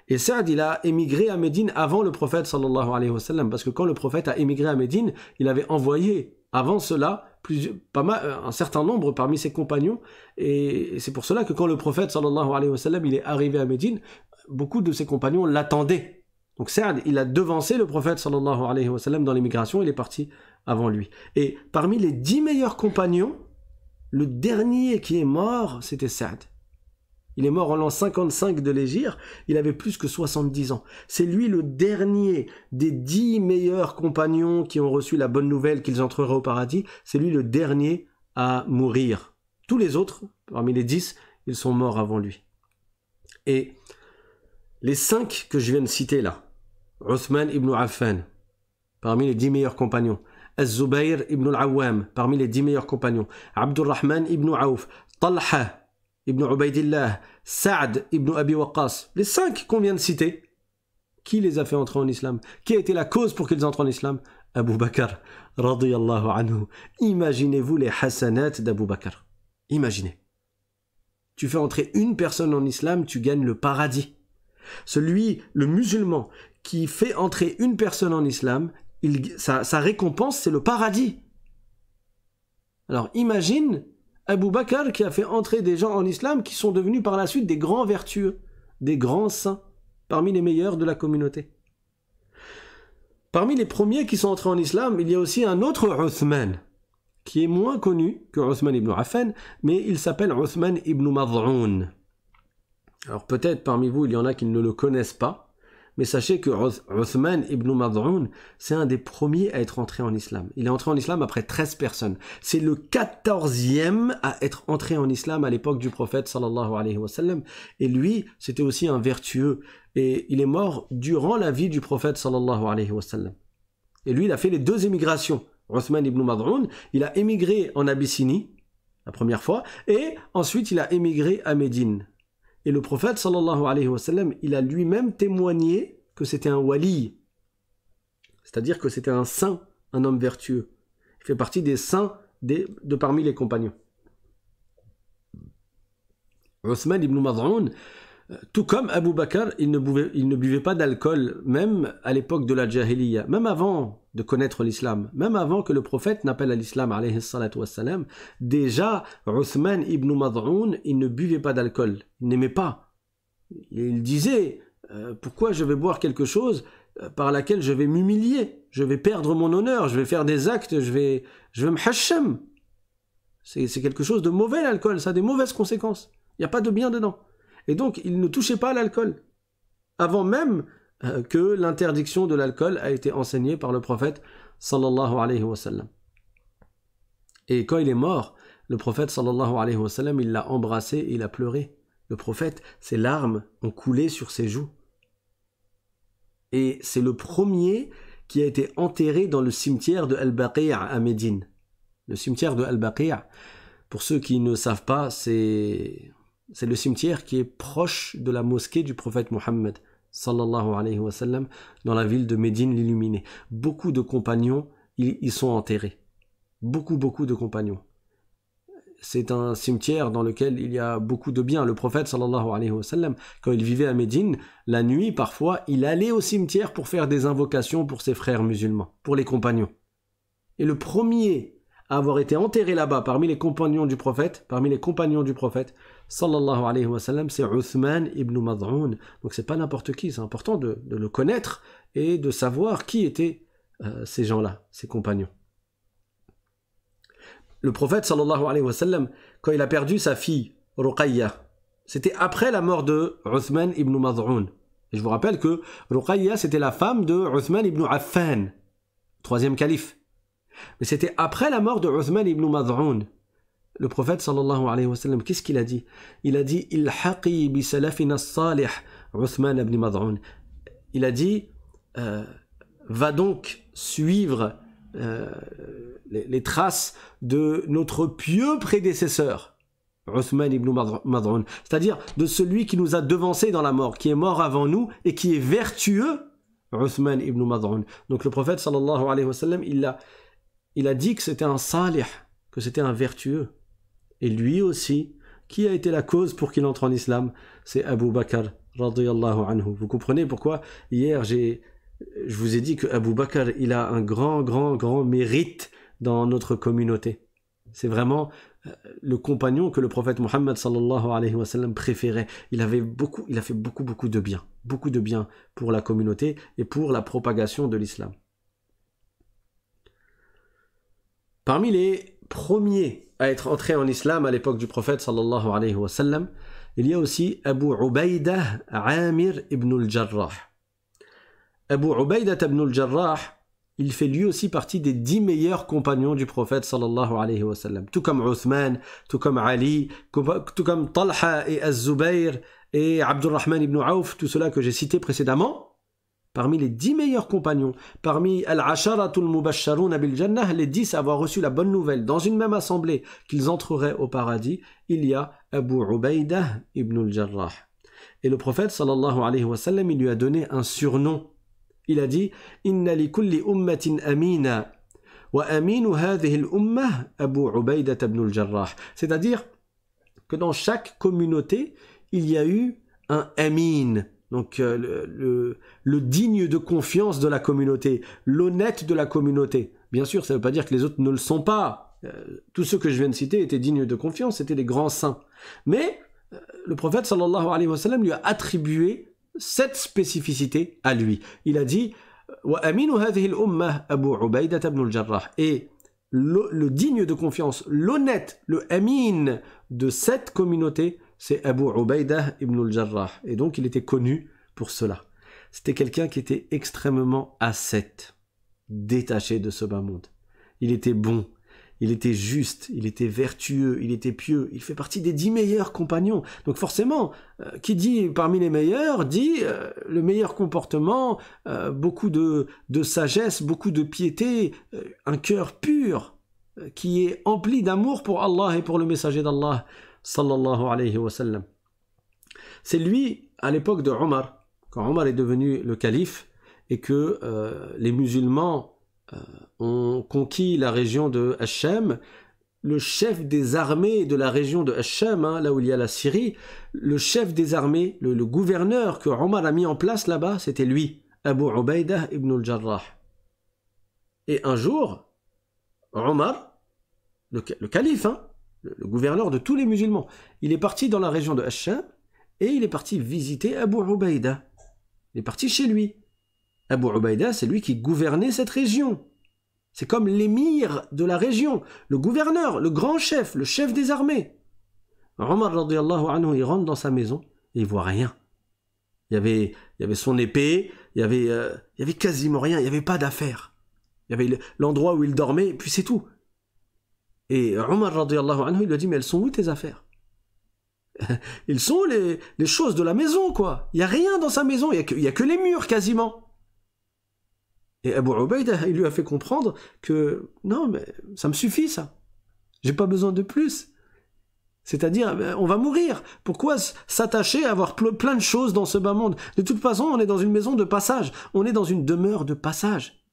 [SPEAKER 1] Et Saad, il a émigré à Médine avant le prophète sallallahu alayhi wa sallam, parce que quand le prophète a émigré à Médine, il avait envoyé avant cela plus, pas euh, un certain nombre parmi ses compagnons, et c'est pour cela que quand le prophète sallallahu alayhi wa sallam, il est arrivé à Médine, beaucoup de ses compagnons l'attendaient. Donc Saad, il a devancé le prophète sallallahu alayhi wa sallam dans l'émigration, il est parti avant lui. Et parmi les dix meilleurs compagnons, le dernier qui est mort, c'était Saad. Il est mort en l'an 55 de l'Égir, il avait plus que 70 ans. C'est lui le dernier des dix meilleurs compagnons qui ont reçu la bonne nouvelle qu'ils entreraient au paradis, c'est lui le dernier à mourir. Tous les autres, parmi les dix, ils sont morts avant lui. Et les cinq que je viens de citer là, Uthman ibn Affan, parmi les dix meilleurs compagnons, Az-Zubayr ibn al-Awwam, parmi les dix meilleurs compagnons, Abdurrahman ibn Auf, Talha, ibn Ubaidillah, Saad ibn Abi Waqqas, les cinq qu'on vient de citer, qui les a fait entrer en islam Qui a été la cause pour qu'ils entrent en islam Abu Bakr, radiyallahu anhu. Imaginez-vous les hasanats d'Abu Bakr. Imaginez. Tu fais entrer une personne en islam, tu gagnes le paradis. Celui, le musulman, qui fait entrer une personne en islam, sa récompense, c'est le paradis. Alors imagine Abu Bakr qui a fait entrer des gens en islam qui sont devenus par la suite des grands vertueux, des grands saints, parmi les meilleurs de la communauté. Parmi les premiers qui sont entrés en islam, il y a aussi un autre Uthman, qui est moins connu que Uthman ibn Affan, mais il s'appelle Uthman ibn Mad'oun. Alors peut-être parmi vous, il y en a qui ne le connaissent pas, mais sachez que Uthman ibn Mad'un, c'est un des premiers à être entré en islam. Il est entré en islam après 13 personnes. C'est le 14e à être entré en islam à l'époque du prophète sallallahu alayhi wa Et lui, c'était aussi un vertueux. Et il est mort durant la vie du prophète sallallahu alayhi wa Et lui, il a fait les deux émigrations. Uthman ibn Mad'un, il a émigré en Abyssinie, la première fois, et ensuite il a émigré à Médine, et le prophète, sallallahu alayhi wa sallam, il a lui-même témoigné que c'était un wali, c'est-à-dire que c'était un saint, un homme vertueux. Il fait partie des saints des, de parmi les compagnons. ibn tout comme Abu Bakr, il ne buvait, pas d'alcool, même à l'époque de la Jahiliya, même avant de connaître l'islam, même avant que le prophète n'appelle à l'islam, déjà, Uthman ibn Mad'oun, il ne buvait pas d'alcool, il n'aimait pas. Il disait, euh, pourquoi je vais boire quelque chose euh, par laquelle je vais m'humilier, je vais perdre mon honneur, je vais faire des actes, je vais, je vais me hachem. C'est quelque chose de mauvais l'alcool, ça a des mauvaises conséquences. Il n'y a pas de bien dedans. Et donc, il ne touchait pas à l'alcool. Avant même euh, que l'interdiction de l'alcool a été enseignée par le prophète sallallahu alayhi wa sallam. Et quand il est mort, le prophète sallallahu alayhi wa sallam, il l'a embrassé et il a pleuré. Le prophète, ses larmes ont coulé sur ses joues. Et c'est le premier qui a été enterré dans le cimetière de Al-Baqi'a à Médine. Le cimetière de Al-Baqi'a, pour ceux qui ne savent pas, c'est c'est le cimetière qui est proche de la mosquée du prophète Mohammed, sallallahu alayhi wa sallam, dans la ville de Médine l'illuminée. Beaucoup de compagnons y sont enterrés. Beaucoup, beaucoup de compagnons. C'est un cimetière dans lequel il y a beaucoup de biens. Le prophète, sallallahu alayhi wa sallam, quand il vivait à Médine, la nuit, parfois, il allait au cimetière pour faire des invocations pour ses frères musulmans, pour les compagnons. Et le premier à avoir été enterré là-bas parmi les compagnons du prophète, parmi les compagnons du prophète, sallallahu alayhi wa c'est Uthman ibn Mad'oun. Donc c'est pas n'importe qui, c'est important de, le connaître et de savoir qui étaient euh, ces gens-là, ces compagnons. Le prophète sallallahu alayhi wa quand il a perdu sa fille Ruqayya, c'était après la mort de Uthman ibn Mad'oun. Et je vous rappelle que Ruqayya, c'était la femme de Uthman ibn Affan, troisième calife. Mais c'était après la mort de Uthman ibn Mad'oun le prophète sallallahu alayhi wa sallam, qu'est-ce qu'il a dit Il a dit Il Il a dit euh, Va donc suivre euh, les, traces de notre pieux prédécesseur, Uthman ibn Mad'un. C'est-à-dire de celui qui nous a devancé dans la mort, qui est mort avant nous et qui est vertueux, Uthman ibn Mad'un. Donc le prophète sallallahu alayhi wa sallam, il a, il a dit que c'était un salih, que c'était un vertueux et lui aussi, qui a été la cause pour qu'il entre en islam C'est Abu Bakr, anhu. Vous comprenez pourquoi Hier, j'ai, je vous ai dit que Abu Bakr, il a un grand, grand, grand mérite dans notre communauté. C'est vraiment euh, le compagnon que le prophète Mohammed sallallahu alayhi wa préférait. Il avait beaucoup, il a fait beaucoup, beaucoup de bien. Beaucoup de bien pour la communauté et pour la propagation de l'islam. Parmi les premier à être entré en islam à l'époque du prophète sallallahu alayhi wa sallam, il y a aussi Abu Ubaidah Amir ibn al-Jarrah. Abu Ubaidah ibn al-Jarrah, il fait lui aussi partie des dix meilleurs compagnons du prophète sallallahu alayhi wa sallam. Tout comme Othman, tout comme Ali, tout comme Talha et Az-Zubayr et Abdurrahman ibn Auf, tout cela que j'ai cité précédemment parmi les dix meilleurs compagnons, parmi Al-Asharatul Jannah, les dix à avoir reçu la bonne nouvelle dans une même assemblée qu'ils entreraient au paradis, il y a Abu Ubaidah ibn al-Jarrah. Et le prophète sallallahu alayhi wa sallam, il lui a donné un surnom. Il a dit Inna kulli ummatin amina. cest C'est-à-dire que dans chaque communauté, il y a eu un amin, donc euh, le, digne de confiance de la communauté, l'honnête de la communauté. Bien sûr, ça ne veut pas dire que les autres ne le sont pas. Euh, tous ceux que je viens de citer étaient dignes de confiance, c'était des grands saints. Mais euh, le prophète alayhi wa lui a attribué cette spécificité à lui. Il a dit et le, le digne de confiance, l'honnête, le amin de cette communauté, c'est Abu Ubaidah ibn al-Jarrah. Et donc, il était connu pour cela. C'était quelqu'un qui était extrêmement ascète, détaché de ce bas monde. Il était bon, il était juste, il était vertueux, il était pieux. Il fait partie des dix meilleurs compagnons. Donc forcément, euh, qui dit parmi les meilleurs, dit euh, le meilleur comportement, euh, beaucoup de, de, sagesse, beaucoup de piété, un cœur pur qui est empli d'amour pour Allah et pour le messager d'Allah sallallahu alayhi wa C'est lui, à l'époque de Omar, quand Omar est devenu le calife et que euh, les musulmans euh, ont conquis la région de Hachem, le chef des armées de la région de Hachem, hein, là où il y a la Syrie, le chef des armées, le, gouverneur que Omar a mis en place là-bas, c'était lui, Abu Ubaidah ibn al-Jarrah. Et un jour, Omar, le, le calife, hein, le, gouverneur de tous les musulmans. Il est parti dans la région de Hacham et il est parti visiter Abu Ubaïda. Il est parti chez lui. Abu Ubaïda, c'est lui qui gouvernait cette région. C'est comme l'émir de la région, le gouverneur, le grand chef, le chef des armées. Omar anhu, il rentre dans sa maison et il voit rien. Il y avait, il y avait son épée, il y avait, euh, il y avait quasiment rien, il n'y avait pas d'affaires. Il y avait l'endroit où il dormait, et puis c'est tout. Et Omar anhu, il lui a dit, mais elles sont où tes affaires Ils sont les, les, choses de la maison, quoi. Il n'y a rien dans sa maison, il n'y a, que les murs quasiment. Et Abu Ubaid, il lui a fait comprendre que, non, mais ça me suffit, ça. J'ai pas besoin de plus. C'est-à-dire, ben, on va mourir. Pourquoi s'attacher à avoir plein de choses dans ce bas monde De toute façon, on est dans une maison de passage. On est dans une demeure de passage.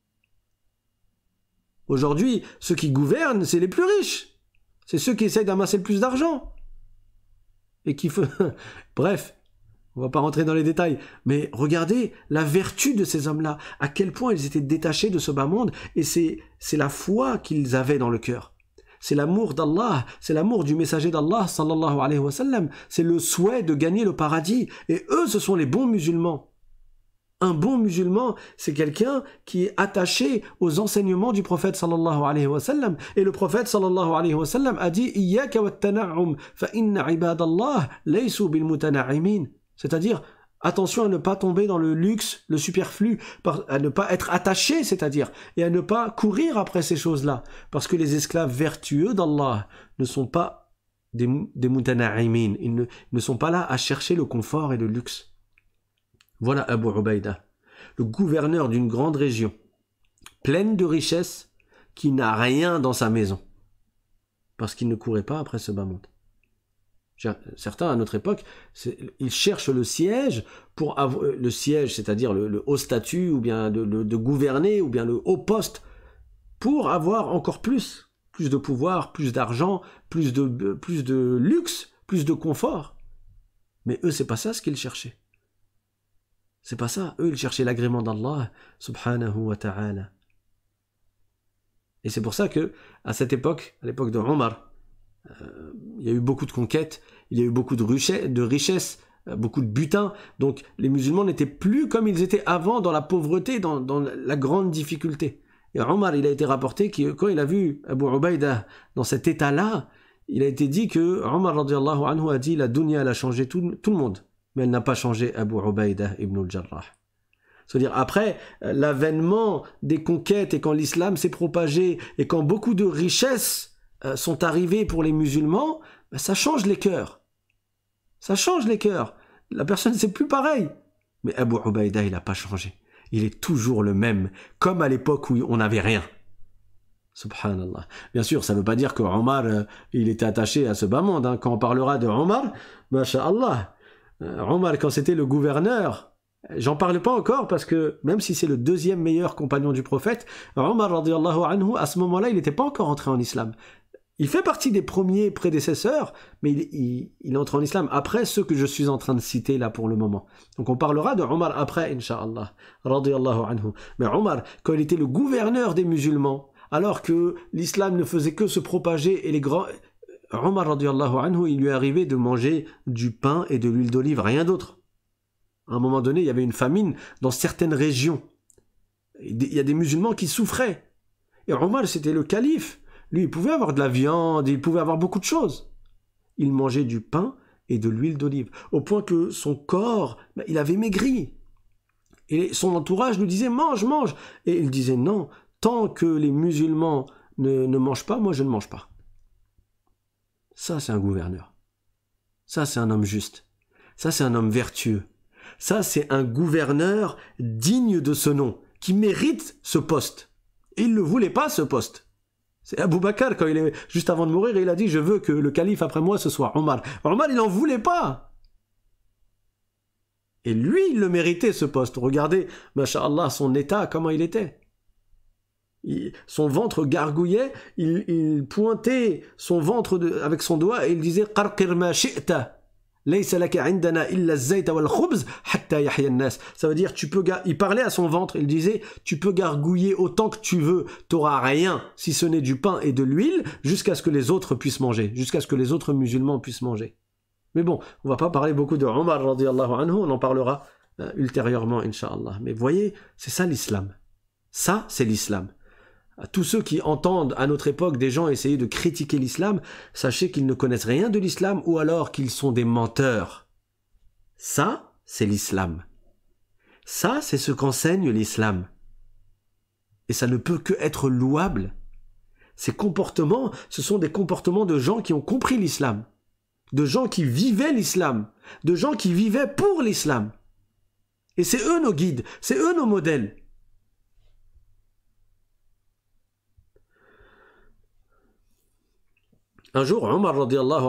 [SPEAKER 1] Aujourd'hui, ceux qui gouvernent, c'est les plus riches. C'est ceux qui essayent d'amasser le plus d'argent. Et qui font... Bref, on va pas rentrer dans les détails, mais regardez la vertu de ces hommes-là, à quel point ils étaient détachés de ce bas monde, et c'est, c'est la foi qu'ils avaient dans le cœur. C'est l'amour d'Allah, c'est l'amour du messager d'Allah, sallallahu alayhi wa c'est le souhait de gagner le paradis, et eux, ce sont les bons musulmans. Un bon musulman, c'est quelqu'un qui est attaché aux enseignements du prophète sallallahu alayhi wa sallam. Et le prophète sallallahu alayhi wa sallam a dit fa C'est-à-dire, Attention à ne pas tomber dans le luxe, le superflu, à ne pas être attaché, c'est-à-dire, et à ne pas courir après ces choses-là. Parce que les esclaves vertueux d'Allah ne sont pas des, des Ils ne sont pas là à chercher le confort et le luxe. Voilà Abu Ubaïda, le gouverneur d'une grande région, pleine de richesses, qui n'a rien dans sa maison, parce qu'il ne courait pas après ce bas monde. Certains, à notre époque, ils cherchent le siège pour avoir, euh, le siège, c'est-à-dire le, haut statut, ou bien de, de gouverner, ou bien le haut poste, pour avoir encore plus, plus de pouvoir, plus d'argent, plus de, euh, plus de luxe, plus de confort. Mais eux, c'est pas ça ce qu'ils cherchaient. C'est pas ça. Eux, ils cherchaient l'agrément d'Allah, subhanahu wa ta'ala. Et c'est pour ça que, à cette époque, à l'époque de Omar, euh, il y a eu beaucoup de conquêtes, il y a eu beaucoup de, de richesses, euh, beaucoup de butins, Donc, les musulmans n'étaient plus comme ils étaient avant, dans la pauvreté, dans, la grande difficulté. Et Omar, il a été rapporté que quand il a vu Abu Ubaïda dans cet état-là, il a été dit que Omar anhu a dit la dunya a changé tout le monde mais elle n'a pas changé Abu Ubaidah ibn al-Jarrah. C'est-à-dire après euh, l'avènement des conquêtes et quand l'islam s'est propagé et quand beaucoup de richesses euh, sont arrivées pour les musulmans, bah, ça change les cœurs. Ça change les cœurs. La personne, c'est plus pareil. Mais Abu Ubaidah, il n'a pas changé. Il est toujours le même, comme à l'époque où on n'avait rien. Subhanallah. Bien sûr, ça ne veut pas dire que Omar, euh, il était attaché à ce bas monde. Hein. Quand on parlera de Omar, Allah. Euh, Omar, quand c'était le gouverneur, J'en parle pas encore parce que même si c'est le deuxième meilleur compagnon du prophète, Omar anhu, à ce moment-là, il n'était pas encore entré en islam. Il fait partie des premiers prédécesseurs, mais il, entre en islam après ceux que je suis en train de citer là pour le moment. Donc on parlera de Omar après, Inch'Allah. Anhu. Mais Omar, quand il était le gouverneur des musulmans, alors que l'islam ne faisait que se propager et les grands, Omar il lui arrivait de manger du pain et de l'huile d'olive, rien d'autre. À un moment donné, il y avait une famine dans certaines régions. Il y a des musulmans qui souffraient. Et Omar, c'était le calife. Lui, il pouvait avoir de la viande, il pouvait avoir beaucoup de choses. Il mangeait du pain et de l'huile d'olive, au point que son corps, bah, il avait maigri. Et son entourage lui disait mange, mange. Et il disait non, tant que les musulmans ne, ne mangent pas, moi je ne mange pas. Ça, c'est un gouverneur. Ça, c'est un homme juste. Ça, c'est un homme vertueux. Ça, c'est un gouverneur digne de ce nom, qui mérite ce poste. Et il ne le voulait pas, ce poste. C'est Abou Bakr, quand il est, juste avant de mourir, il a dit, je veux que le calife après moi, ce soit Omar. Omar, il n'en voulait pas. Et lui, il le méritait, ce poste. Regardez, masha'Allah, son état, comment il était son ventre gargouillait, il, pointait son ventre avec son doigt et il disait ça veut dire tu peux il parlait à son ventre, il disait tu peux gargouiller autant que tu veux, t'auras rien si ce n'est du pain et de l'huile jusqu'à ce que les autres puissent manger, jusqu'à ce que les autres musulmans puissent manger. Mais bon, on va pas parler beaucoup de Omar on en parlera euh, ultérieurement inshallah. Mais voyez, c'est ça l'islam. Ça c'est l'islam tous ceux qui entendent à notre époque des gens essayer de critiquer l'islam, sachez qu'ils ne connaissent rien de l'islam ou alors qu'ils sont des menteurs. Ça, c'est l'islam. Ça, c'est ce qu'enseigne l'islam. Et ça ne peut que être louable. Ces comportements, ce sont des comportements de gens qui ont compris l'islam, de gens qui vivaient l'islam, de gens qui vivaient pour l'islam. Et c'est eux nos guides, c'est eux nos modèles. Un jour, Omar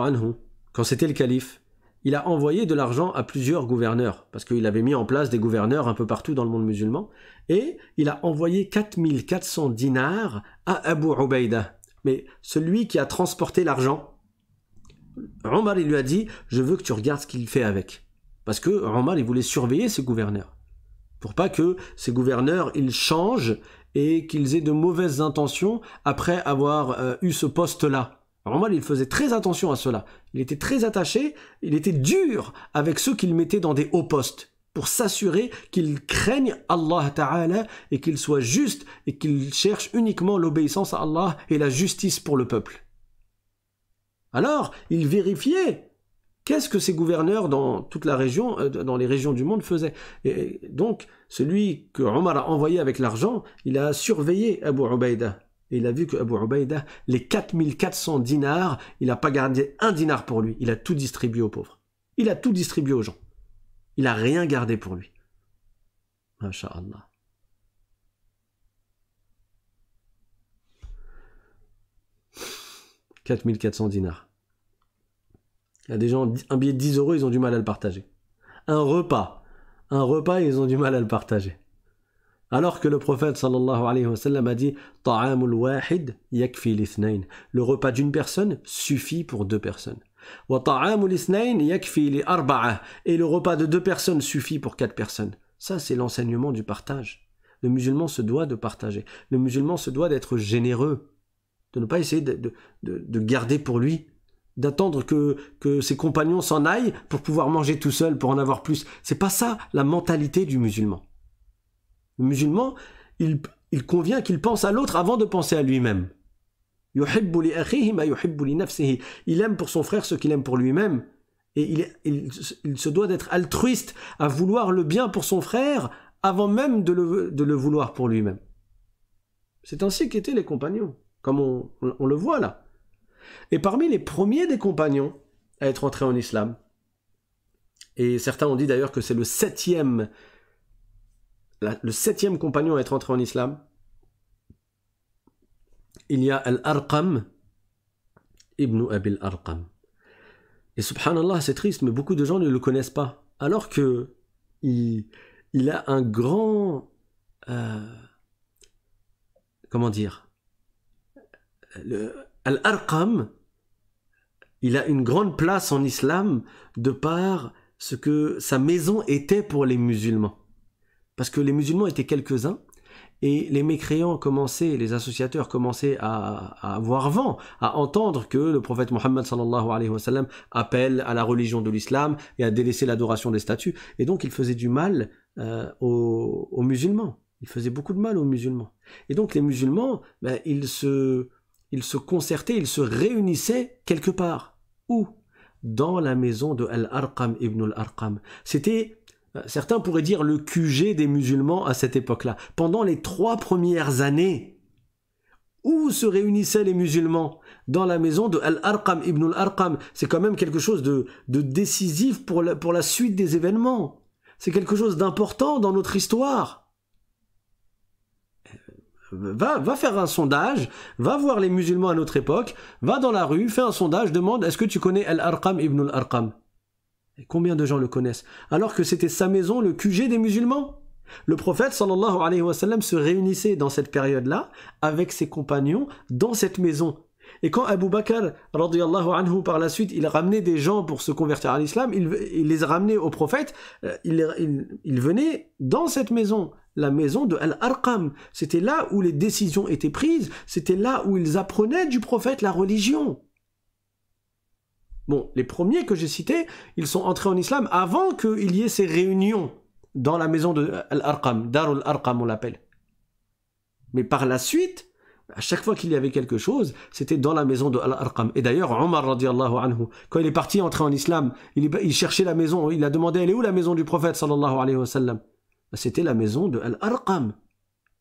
[SPEAKER 1] anhu, quand c'était le calife, il a envoyé de l'argent à plusieurs gouverneurs, parce qu'il avait mis en place des gouverneurs un peu partout dans le monde musulman, et il a envoyé 4400 dinars à Abu Ubaïda. Mais celui qui a transporté l'argent, Omar, il lui a dit, je veux que tu regardes ce qu'il fait avec. Parce que Omar, il voulait surveiller ses gouverneurs, pour pas que ces gouverneurs, ils changent et qu'ils aient de mauvaises intentions après avoir euh, eu ce poste-là. Omar il faisait très attention à cela. Il était très attaché, il était dur avec ceux qu'il mettait dans des hauts postes pour s'assurer qu'ils craignent Allah Ta'ala et qu'ils soient justes et qu'ils cherchent uniquement l'obéissance à Allah et la justice pour le peuple. Alors, il vérifiait qu'est-ce que ces gouverneurs dans toute la région, euh, dans les régions du monde faisaient. Et donc, celui que Omar a envoyé avec l'argent, il a surveillé Abu Ubaidah. Et il a vu que Abu Ubaïda, les 4400 dinars, il n'a pas gardé un dinar pour lui. Il a tout distribué aux pauvres. Il a tout distribué aux gens. Il n'a rien gardé pour lui. Masha'Allah. « 4400 dinars. Il y a des gens, un billet de 10 euros, ils ont du mal à le partager. Un repas, un repas, ils ont du mal à le partager. Alors que le prophète sallallahu alayhi wa sallam a dit Ta'amul wahid yakfi Le repas d'une personne suffit pour deux personnes. Wa ta'amul yakfi Et le repas de deux personnes suffit pour quatre personnes. Ça, c'est l'enseignement du partage. Le musulman se doit de partager. Le musulman se doit d'être généreux. De ne pas essayer de, de, garder pour lui. D'attendre que, que ses compagnons s'en aillent pour pouvoir manger tout seul, pour en avoir plus. C'est pas ça la mentalité du musulman. Le musulman, il, convient qu'il pense à l'autre avant de penser à lui-même. Il aime pour son frère ce qu'il aime pour lui-même. Et il, se doit d'être altruiste à vouloir le bien pour son frère avant même de le, vouloir pour lui-même. C'est ainsi qu'étaient les compagnons, comme on, le voit là. Et parmi les premiers des compagnons à être entrés en islam, et certains ont dit d'ailleurs que c'est le septième le septième compagnon à être entré en islam. Il y a Al-Arqam, Ibn Al Arqam. Et subhanallah, c'est triste, mais beaucoup de gens ne le connaissent pas. Alors que il, a un grand... Euh, comment dire Al-Arqam, il a une grande place en islam de par ce que sa maison était pour les musulmans. Parce que les musulmans étaient quelques-uns, et les mécréants commençaient, les associateurs commençaient à, à, avoir vent, à entendre que le prophète Mohammed sallallahu alayhi wa sallam appelle à la religion de l'islam et à délaisser l'adoration des statues. Et donc il faisait du mal euh, aux, musulmans. Il faisait beaucoup de mal aux musulmans. Et donc les musulmans, ben, ils, se, ils se concertaient, ils se réunissaient quelque part. Où Dans la maison de Al-Arqam ibn al-Arqam. C'était euh, certains pourraient dire le QG des musulmans à cette époque-là. Pendant les trois premières années, où se réunissaient les musulmans Dans la maison de Al-Arqam, Ibn al-Arqam. C'est quand même quelque chose de, décisif pour la, suite des événements. C'est quelque chose d'important dans notre histoire. Euh, va, va, faire un sondage, va voir les musulmans à notre époque, va dans la rue, fais un sondage, demande est-ce que tu connais Al-Arqam ibn al-Arqam combien de gens le connaissent Alors que c'était sa maison, le QG des musulmans le prophète sallallahu alayhi wa sallam se réunissait dans cette période-là avec ses compagnons dans cette maison. Et quand Abu Bakr radiallahu anhu par la suite, il ramenait des gens pour se convertir à l'islam, il, les ramenait au prophète, euh, il, venait dans cette maison, la maison de Al-Arqam. C'était là où les décisions étaient prises, c'était là où ils apprenaient du prophète la religion. Bon, les premiers que j'ai cités, ils sont entrés en islam avant qu'il y ait ces réunions dans la maison de Al-Arqam, Darul Arqam on l'appelle. Mais par la suite, à chaque fois qu'il y avait quelque chose, c'était dans la maison de Al-Arqam. Et d'ailleurs, Omar anhu, quand il est parti entrer en islam, il, cherchait la maison, il a demandé, elle est où la maison du prophète sallallahu alayhi wa sallam bah, C'était la maison de Al-Arqam.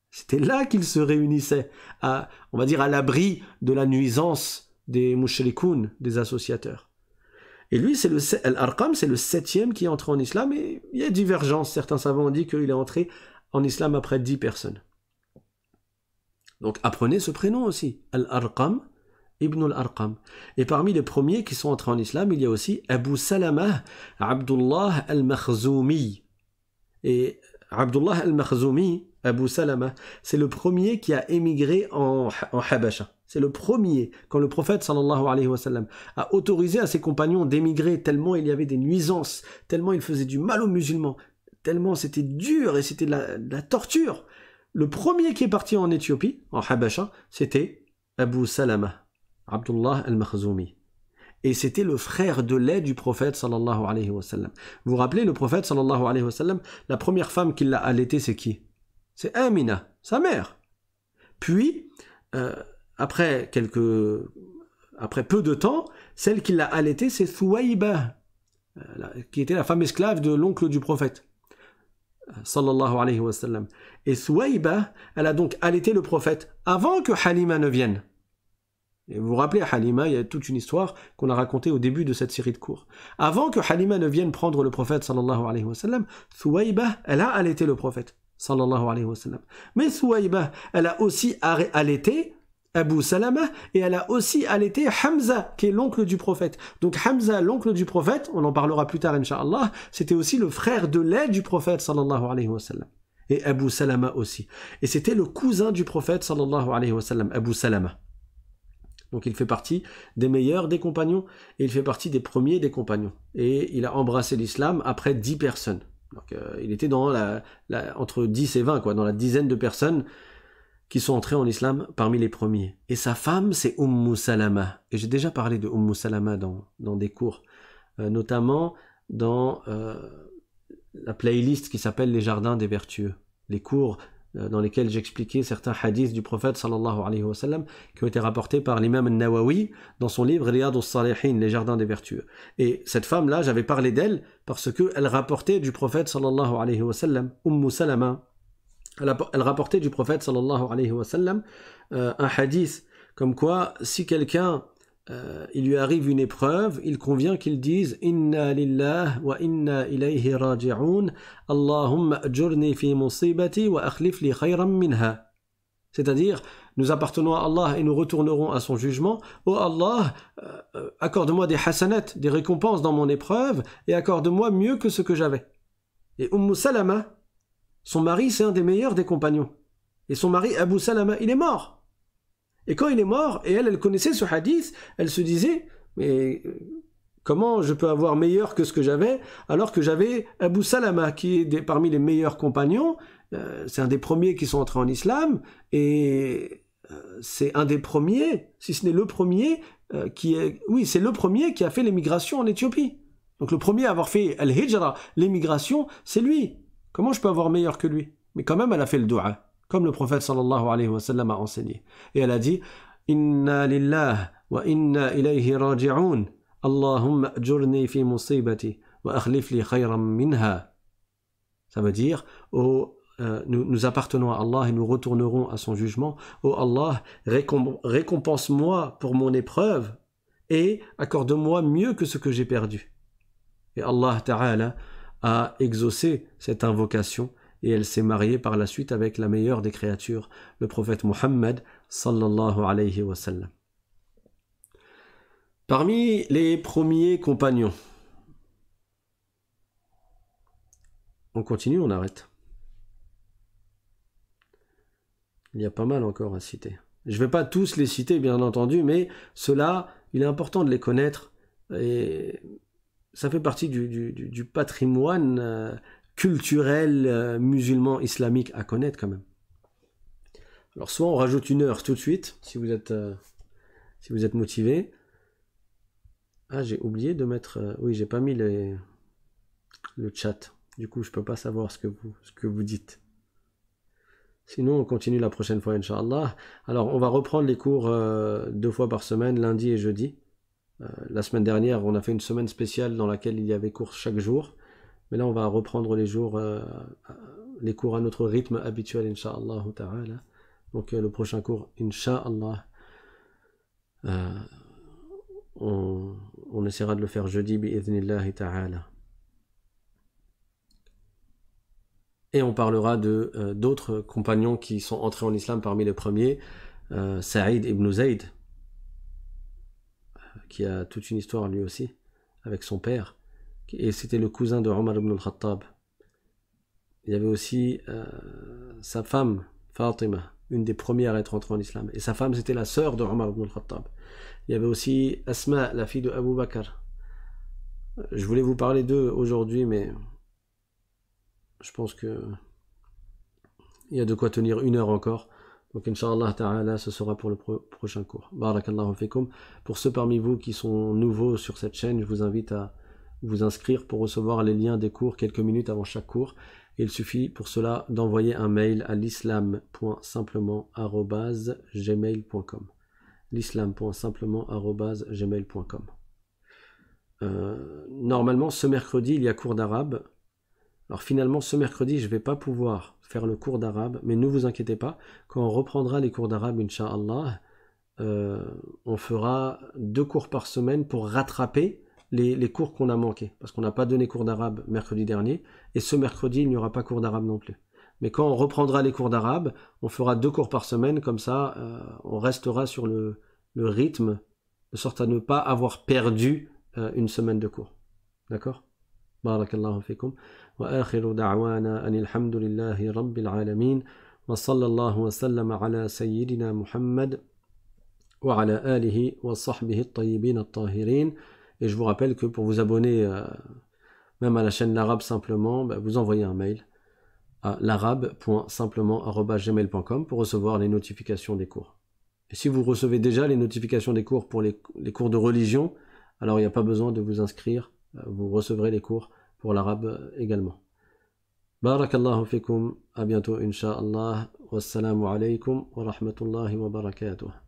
[SPEAKER 1] C'était là qu'ils se réunissaient, à, on va dire à l'abri de la nuisance des mushrikoun, des associateurs. Et lui, c'est le Al-Arqam, c'est le septième qui est entré en islam, et il y a divergence. Certains savants ont dit qu'il est entré en islam après dix personnes. Donc apprenez ce prénom aussi, Al-Arqam, Ibn al-Arqam. Et parmi les premiers qui sont entrés en islam, il y a aussi Abu Salama, Abdullah al mahzoumi Et Abdullah al-Makhzoumi, Abu Salama, c'est le premier qui a émigré en, en Habasha. C'est le premier, quand le prophète sallallahu alayhi wa a autorisé à ses compagnons d'émigrer tellement il y avait des nuisances, tellement il faisait du mal aux musulmans, tellement c'était dur et c'était de la, torture. Le premier qui est parti en Éthiopie, en Habasha, c'était Abu Salama, Abdullah al-Makhzoumi. Et c'était le frère de lait du prophète sallallahu alayhi wa Vous vous rappelez, le prophète sallallahu alayhi wa la première femme qui l'a allaité, c'est qui C'est Amina, sa mère. Puis, euh, après, quelques, après peu de temps, celle qui l'a allaitée, c'est Thuwaiba, euh, qui était la femme esclave de l'oncle du prophète. Euh, sallallahu alayhi wa Et Thuwaiba, elle a donc allaité le prophète avant que Halima ne vienne. Et vous vous rappelez, Halima, il y a toute une histoire qu'on a racontée au début de cette série de cours. Avant que Halima ne vienne prendre le prophète, sallallahu alayhi wa sallam, elle a allaité le prophète, sallallahu alayhi wa Mais Thuwaiba, elle a aussi allaité Abu Salama, et elle a aussi allaité Hamza, qui est l'oncle du prophète. Donc Hamza, l'oncle du prophète, on en parlera plus tard, Inch'Allah, c'était aussi le frère de lait du prophète, sallallahu alayhi wa sallam. Et Abu Salama aussi. Et c'était le cousin du prophète, sallallahu alayhi wa sallam, Abu Salama. Donc il fait partie des meilleurs des compagnons, et il fait partie des premiers des compagnons. Et il a embrassé l'islam après dix personnes. Donc euh, il était dans la, entre 10 et 20, quoi, dans la dizaine de personnes qui sont entrés en islam parmi les premiers. Et sa femme, c'est Umm Salama. Et j'ai déjà parlé de Umm Salama dans, des cours, euh, notamment dans euh, la playlist qui s'appelle Les Jardins des Vertueux, les cours euh, dans lesquels j'expliquais certains hadiths du prophète sallallahu alayhi wa qui ont été rapportés par l'imam Nawawi dans son livre Riyad al-Salihin, Les Jardins des Vertueux. Et cette femme-là, j'avais parlé d'elle parce qu'elle rapportait du prophète sallallahu alayhi wa Umm Salama, elle rapportait du prophète sallallahu alayhi wa sallam euh, un hadith comme quoi si quelqu'un euh, il lui arrive une épreuve, il convient qu'il dise Inna wa inna ilayhi raji'un C'est-à-dire, nous appartenons à Allah et nous retournerons à son jugement. Ô oh Allah, euh, accorde-moi des hasanat, des récompenses dans mon épreuve, et accorde-moi mieux que ce que j'avais. Et Umm Salama, son mari, c'est un des meilleurs des compagnons. Et son mari, Abu Salama, il est mort. Et quand il est mort, et elle, elle connaissait ce hadith, elle se disait, mais euh, comment je peux avoir meilleur que ce que j'avais, alors que j'avais Abu Salama, qui est parmi les meilleurs compagnons, euh, c'est un des premiers qui sont entrés en islam, et euh, c'est un des premiers, si ce n'est le premier, qui est, oui, c'est le premier qui a fait l'émigration en Éthiopie. Donc le premier à avoir fait al l'émigration, c'est lui, Comment je peux avoir meilleur que lui Mais quand même, elle a fait le doua, comme le prophète sallallahu alayhi wa sallam a enseigné. Et elle a dit Inna lillah wa inna ilayhi raji'un. Allahumma ajurni fi musibati wa akhlif li minha. Ça veut dire euh, nous, appartenons à Allah et nous retournerons à son jugement. oh Allah, récompense-moi pour mon épreuve et accorde-moi mieux que ce que j'ai perdu. Et Allah Ta'ala a exaucé cette invocation et elle s'est mariée par la suite avec la meilleure des créatures, le prophète Mohammed sallallahu Parmi les premiers compagnons, on continue, on arrête. Il y a pas mal encore à citer. Je ne vais pas tous les citer, bien entendu, mais cela il est important de les connaître et ça fait partie du, patrimoine euh, culturel euh, musulman islamique à connaître quand même. Alors soit on rajoute une heure tout de suite, si vous êtes, euh, si vous êtes motivé. Ah j'ai oublié de mettre... oui j'ai pas mis les, le chat. Du coup je peux pas savoir ce que vous, ce que vous dites. Sinon, on continue la prochaine fois, Inch'Allah. Alors, on va reprendre les cours deux fois par semaine, lundi et jeudi. Euh, la semaine dernière, on a fait une semaine spéciale dans laquelle il y avait cours chaque jour. Mais là, on va reprendre les jours, euh, euh, les cours à notre rythme habituel, Inch'Allah Donc le prochain cours, Inch'Allah, on, essaiera de le faire jeudi, ta'ala. Et on parlera de d'autres compagnons qui sont entrés en islam parmi les premiers, Saïd ibn Zayd, qui a toute une histoire lui aussi, avec son père. Et c'était le cousin de Omar ibn al-Khattab. Il y avait aussi euh, sa femme, Fatima, une des premières à être entrée en islam. Et sa femme, c'était la sœur de Omar ibn al-Khattab. Il y avait aussi Asma, la fille de Abu Bakr. Je voulais vous parler d'eux aujourd'hui, mais je pense que il y a de quoi tenir une heure encore. Donc, Inch'Allah Ta'ala, ce sera pour le prochain cours. Barakallahu fikum. Pour ceux parmi vous qui sont nouveaux sur cette chaîne, je vous invite à vous inscrire pour recevoir les liens des cours quelques minutes avant chaque cours. Il suffit pour cela d'envoyer un mail à l'islam.simplement.gmail.com l'islam.simplement.gmail.com euh, Normalement, ce mercredi, il y a cours d'arabe. Alors finalement, ce mercredi, je ne vais pas pouvoir faire le cours d'arabe, mais ne vous inquiétez pas, quand on reprendra les cours d'arabe, Inch'Allah, euh, on fera deux cours par semaine pour rattraper les, cours qu'on a manqués, parce qu'on n'a pas donné cours d'arabe mercredi dernier, et ce mercredi, il n'y aura pas cours d'arabe non plus. Mais quand on reprendra les cours d'arabe, on fera deux cours par semaine, comme ça, euh, on restera sur le, rythme, de sorte à ne pas avoir perdu euh, une semaine de cours. D'accord Barakallahu fikum. Et je vous rappelle que pour vous abonner euh, même à la chaîne L'Arabe Simplement, bah, vous envoyez un mail à l'arabe.simplement.gmail.com pour recevoir les notifications des cours. Et si vous recevez déjà les notifications des cours pour les, les cours de religion, alors il n'y a pas besoin de vous inscrire, euh, vous recevrez les cours pour l'arabe également. بارك الله فيكم à bientôt إن شاء الله والسلام عليكم ورحمة الله وبركاته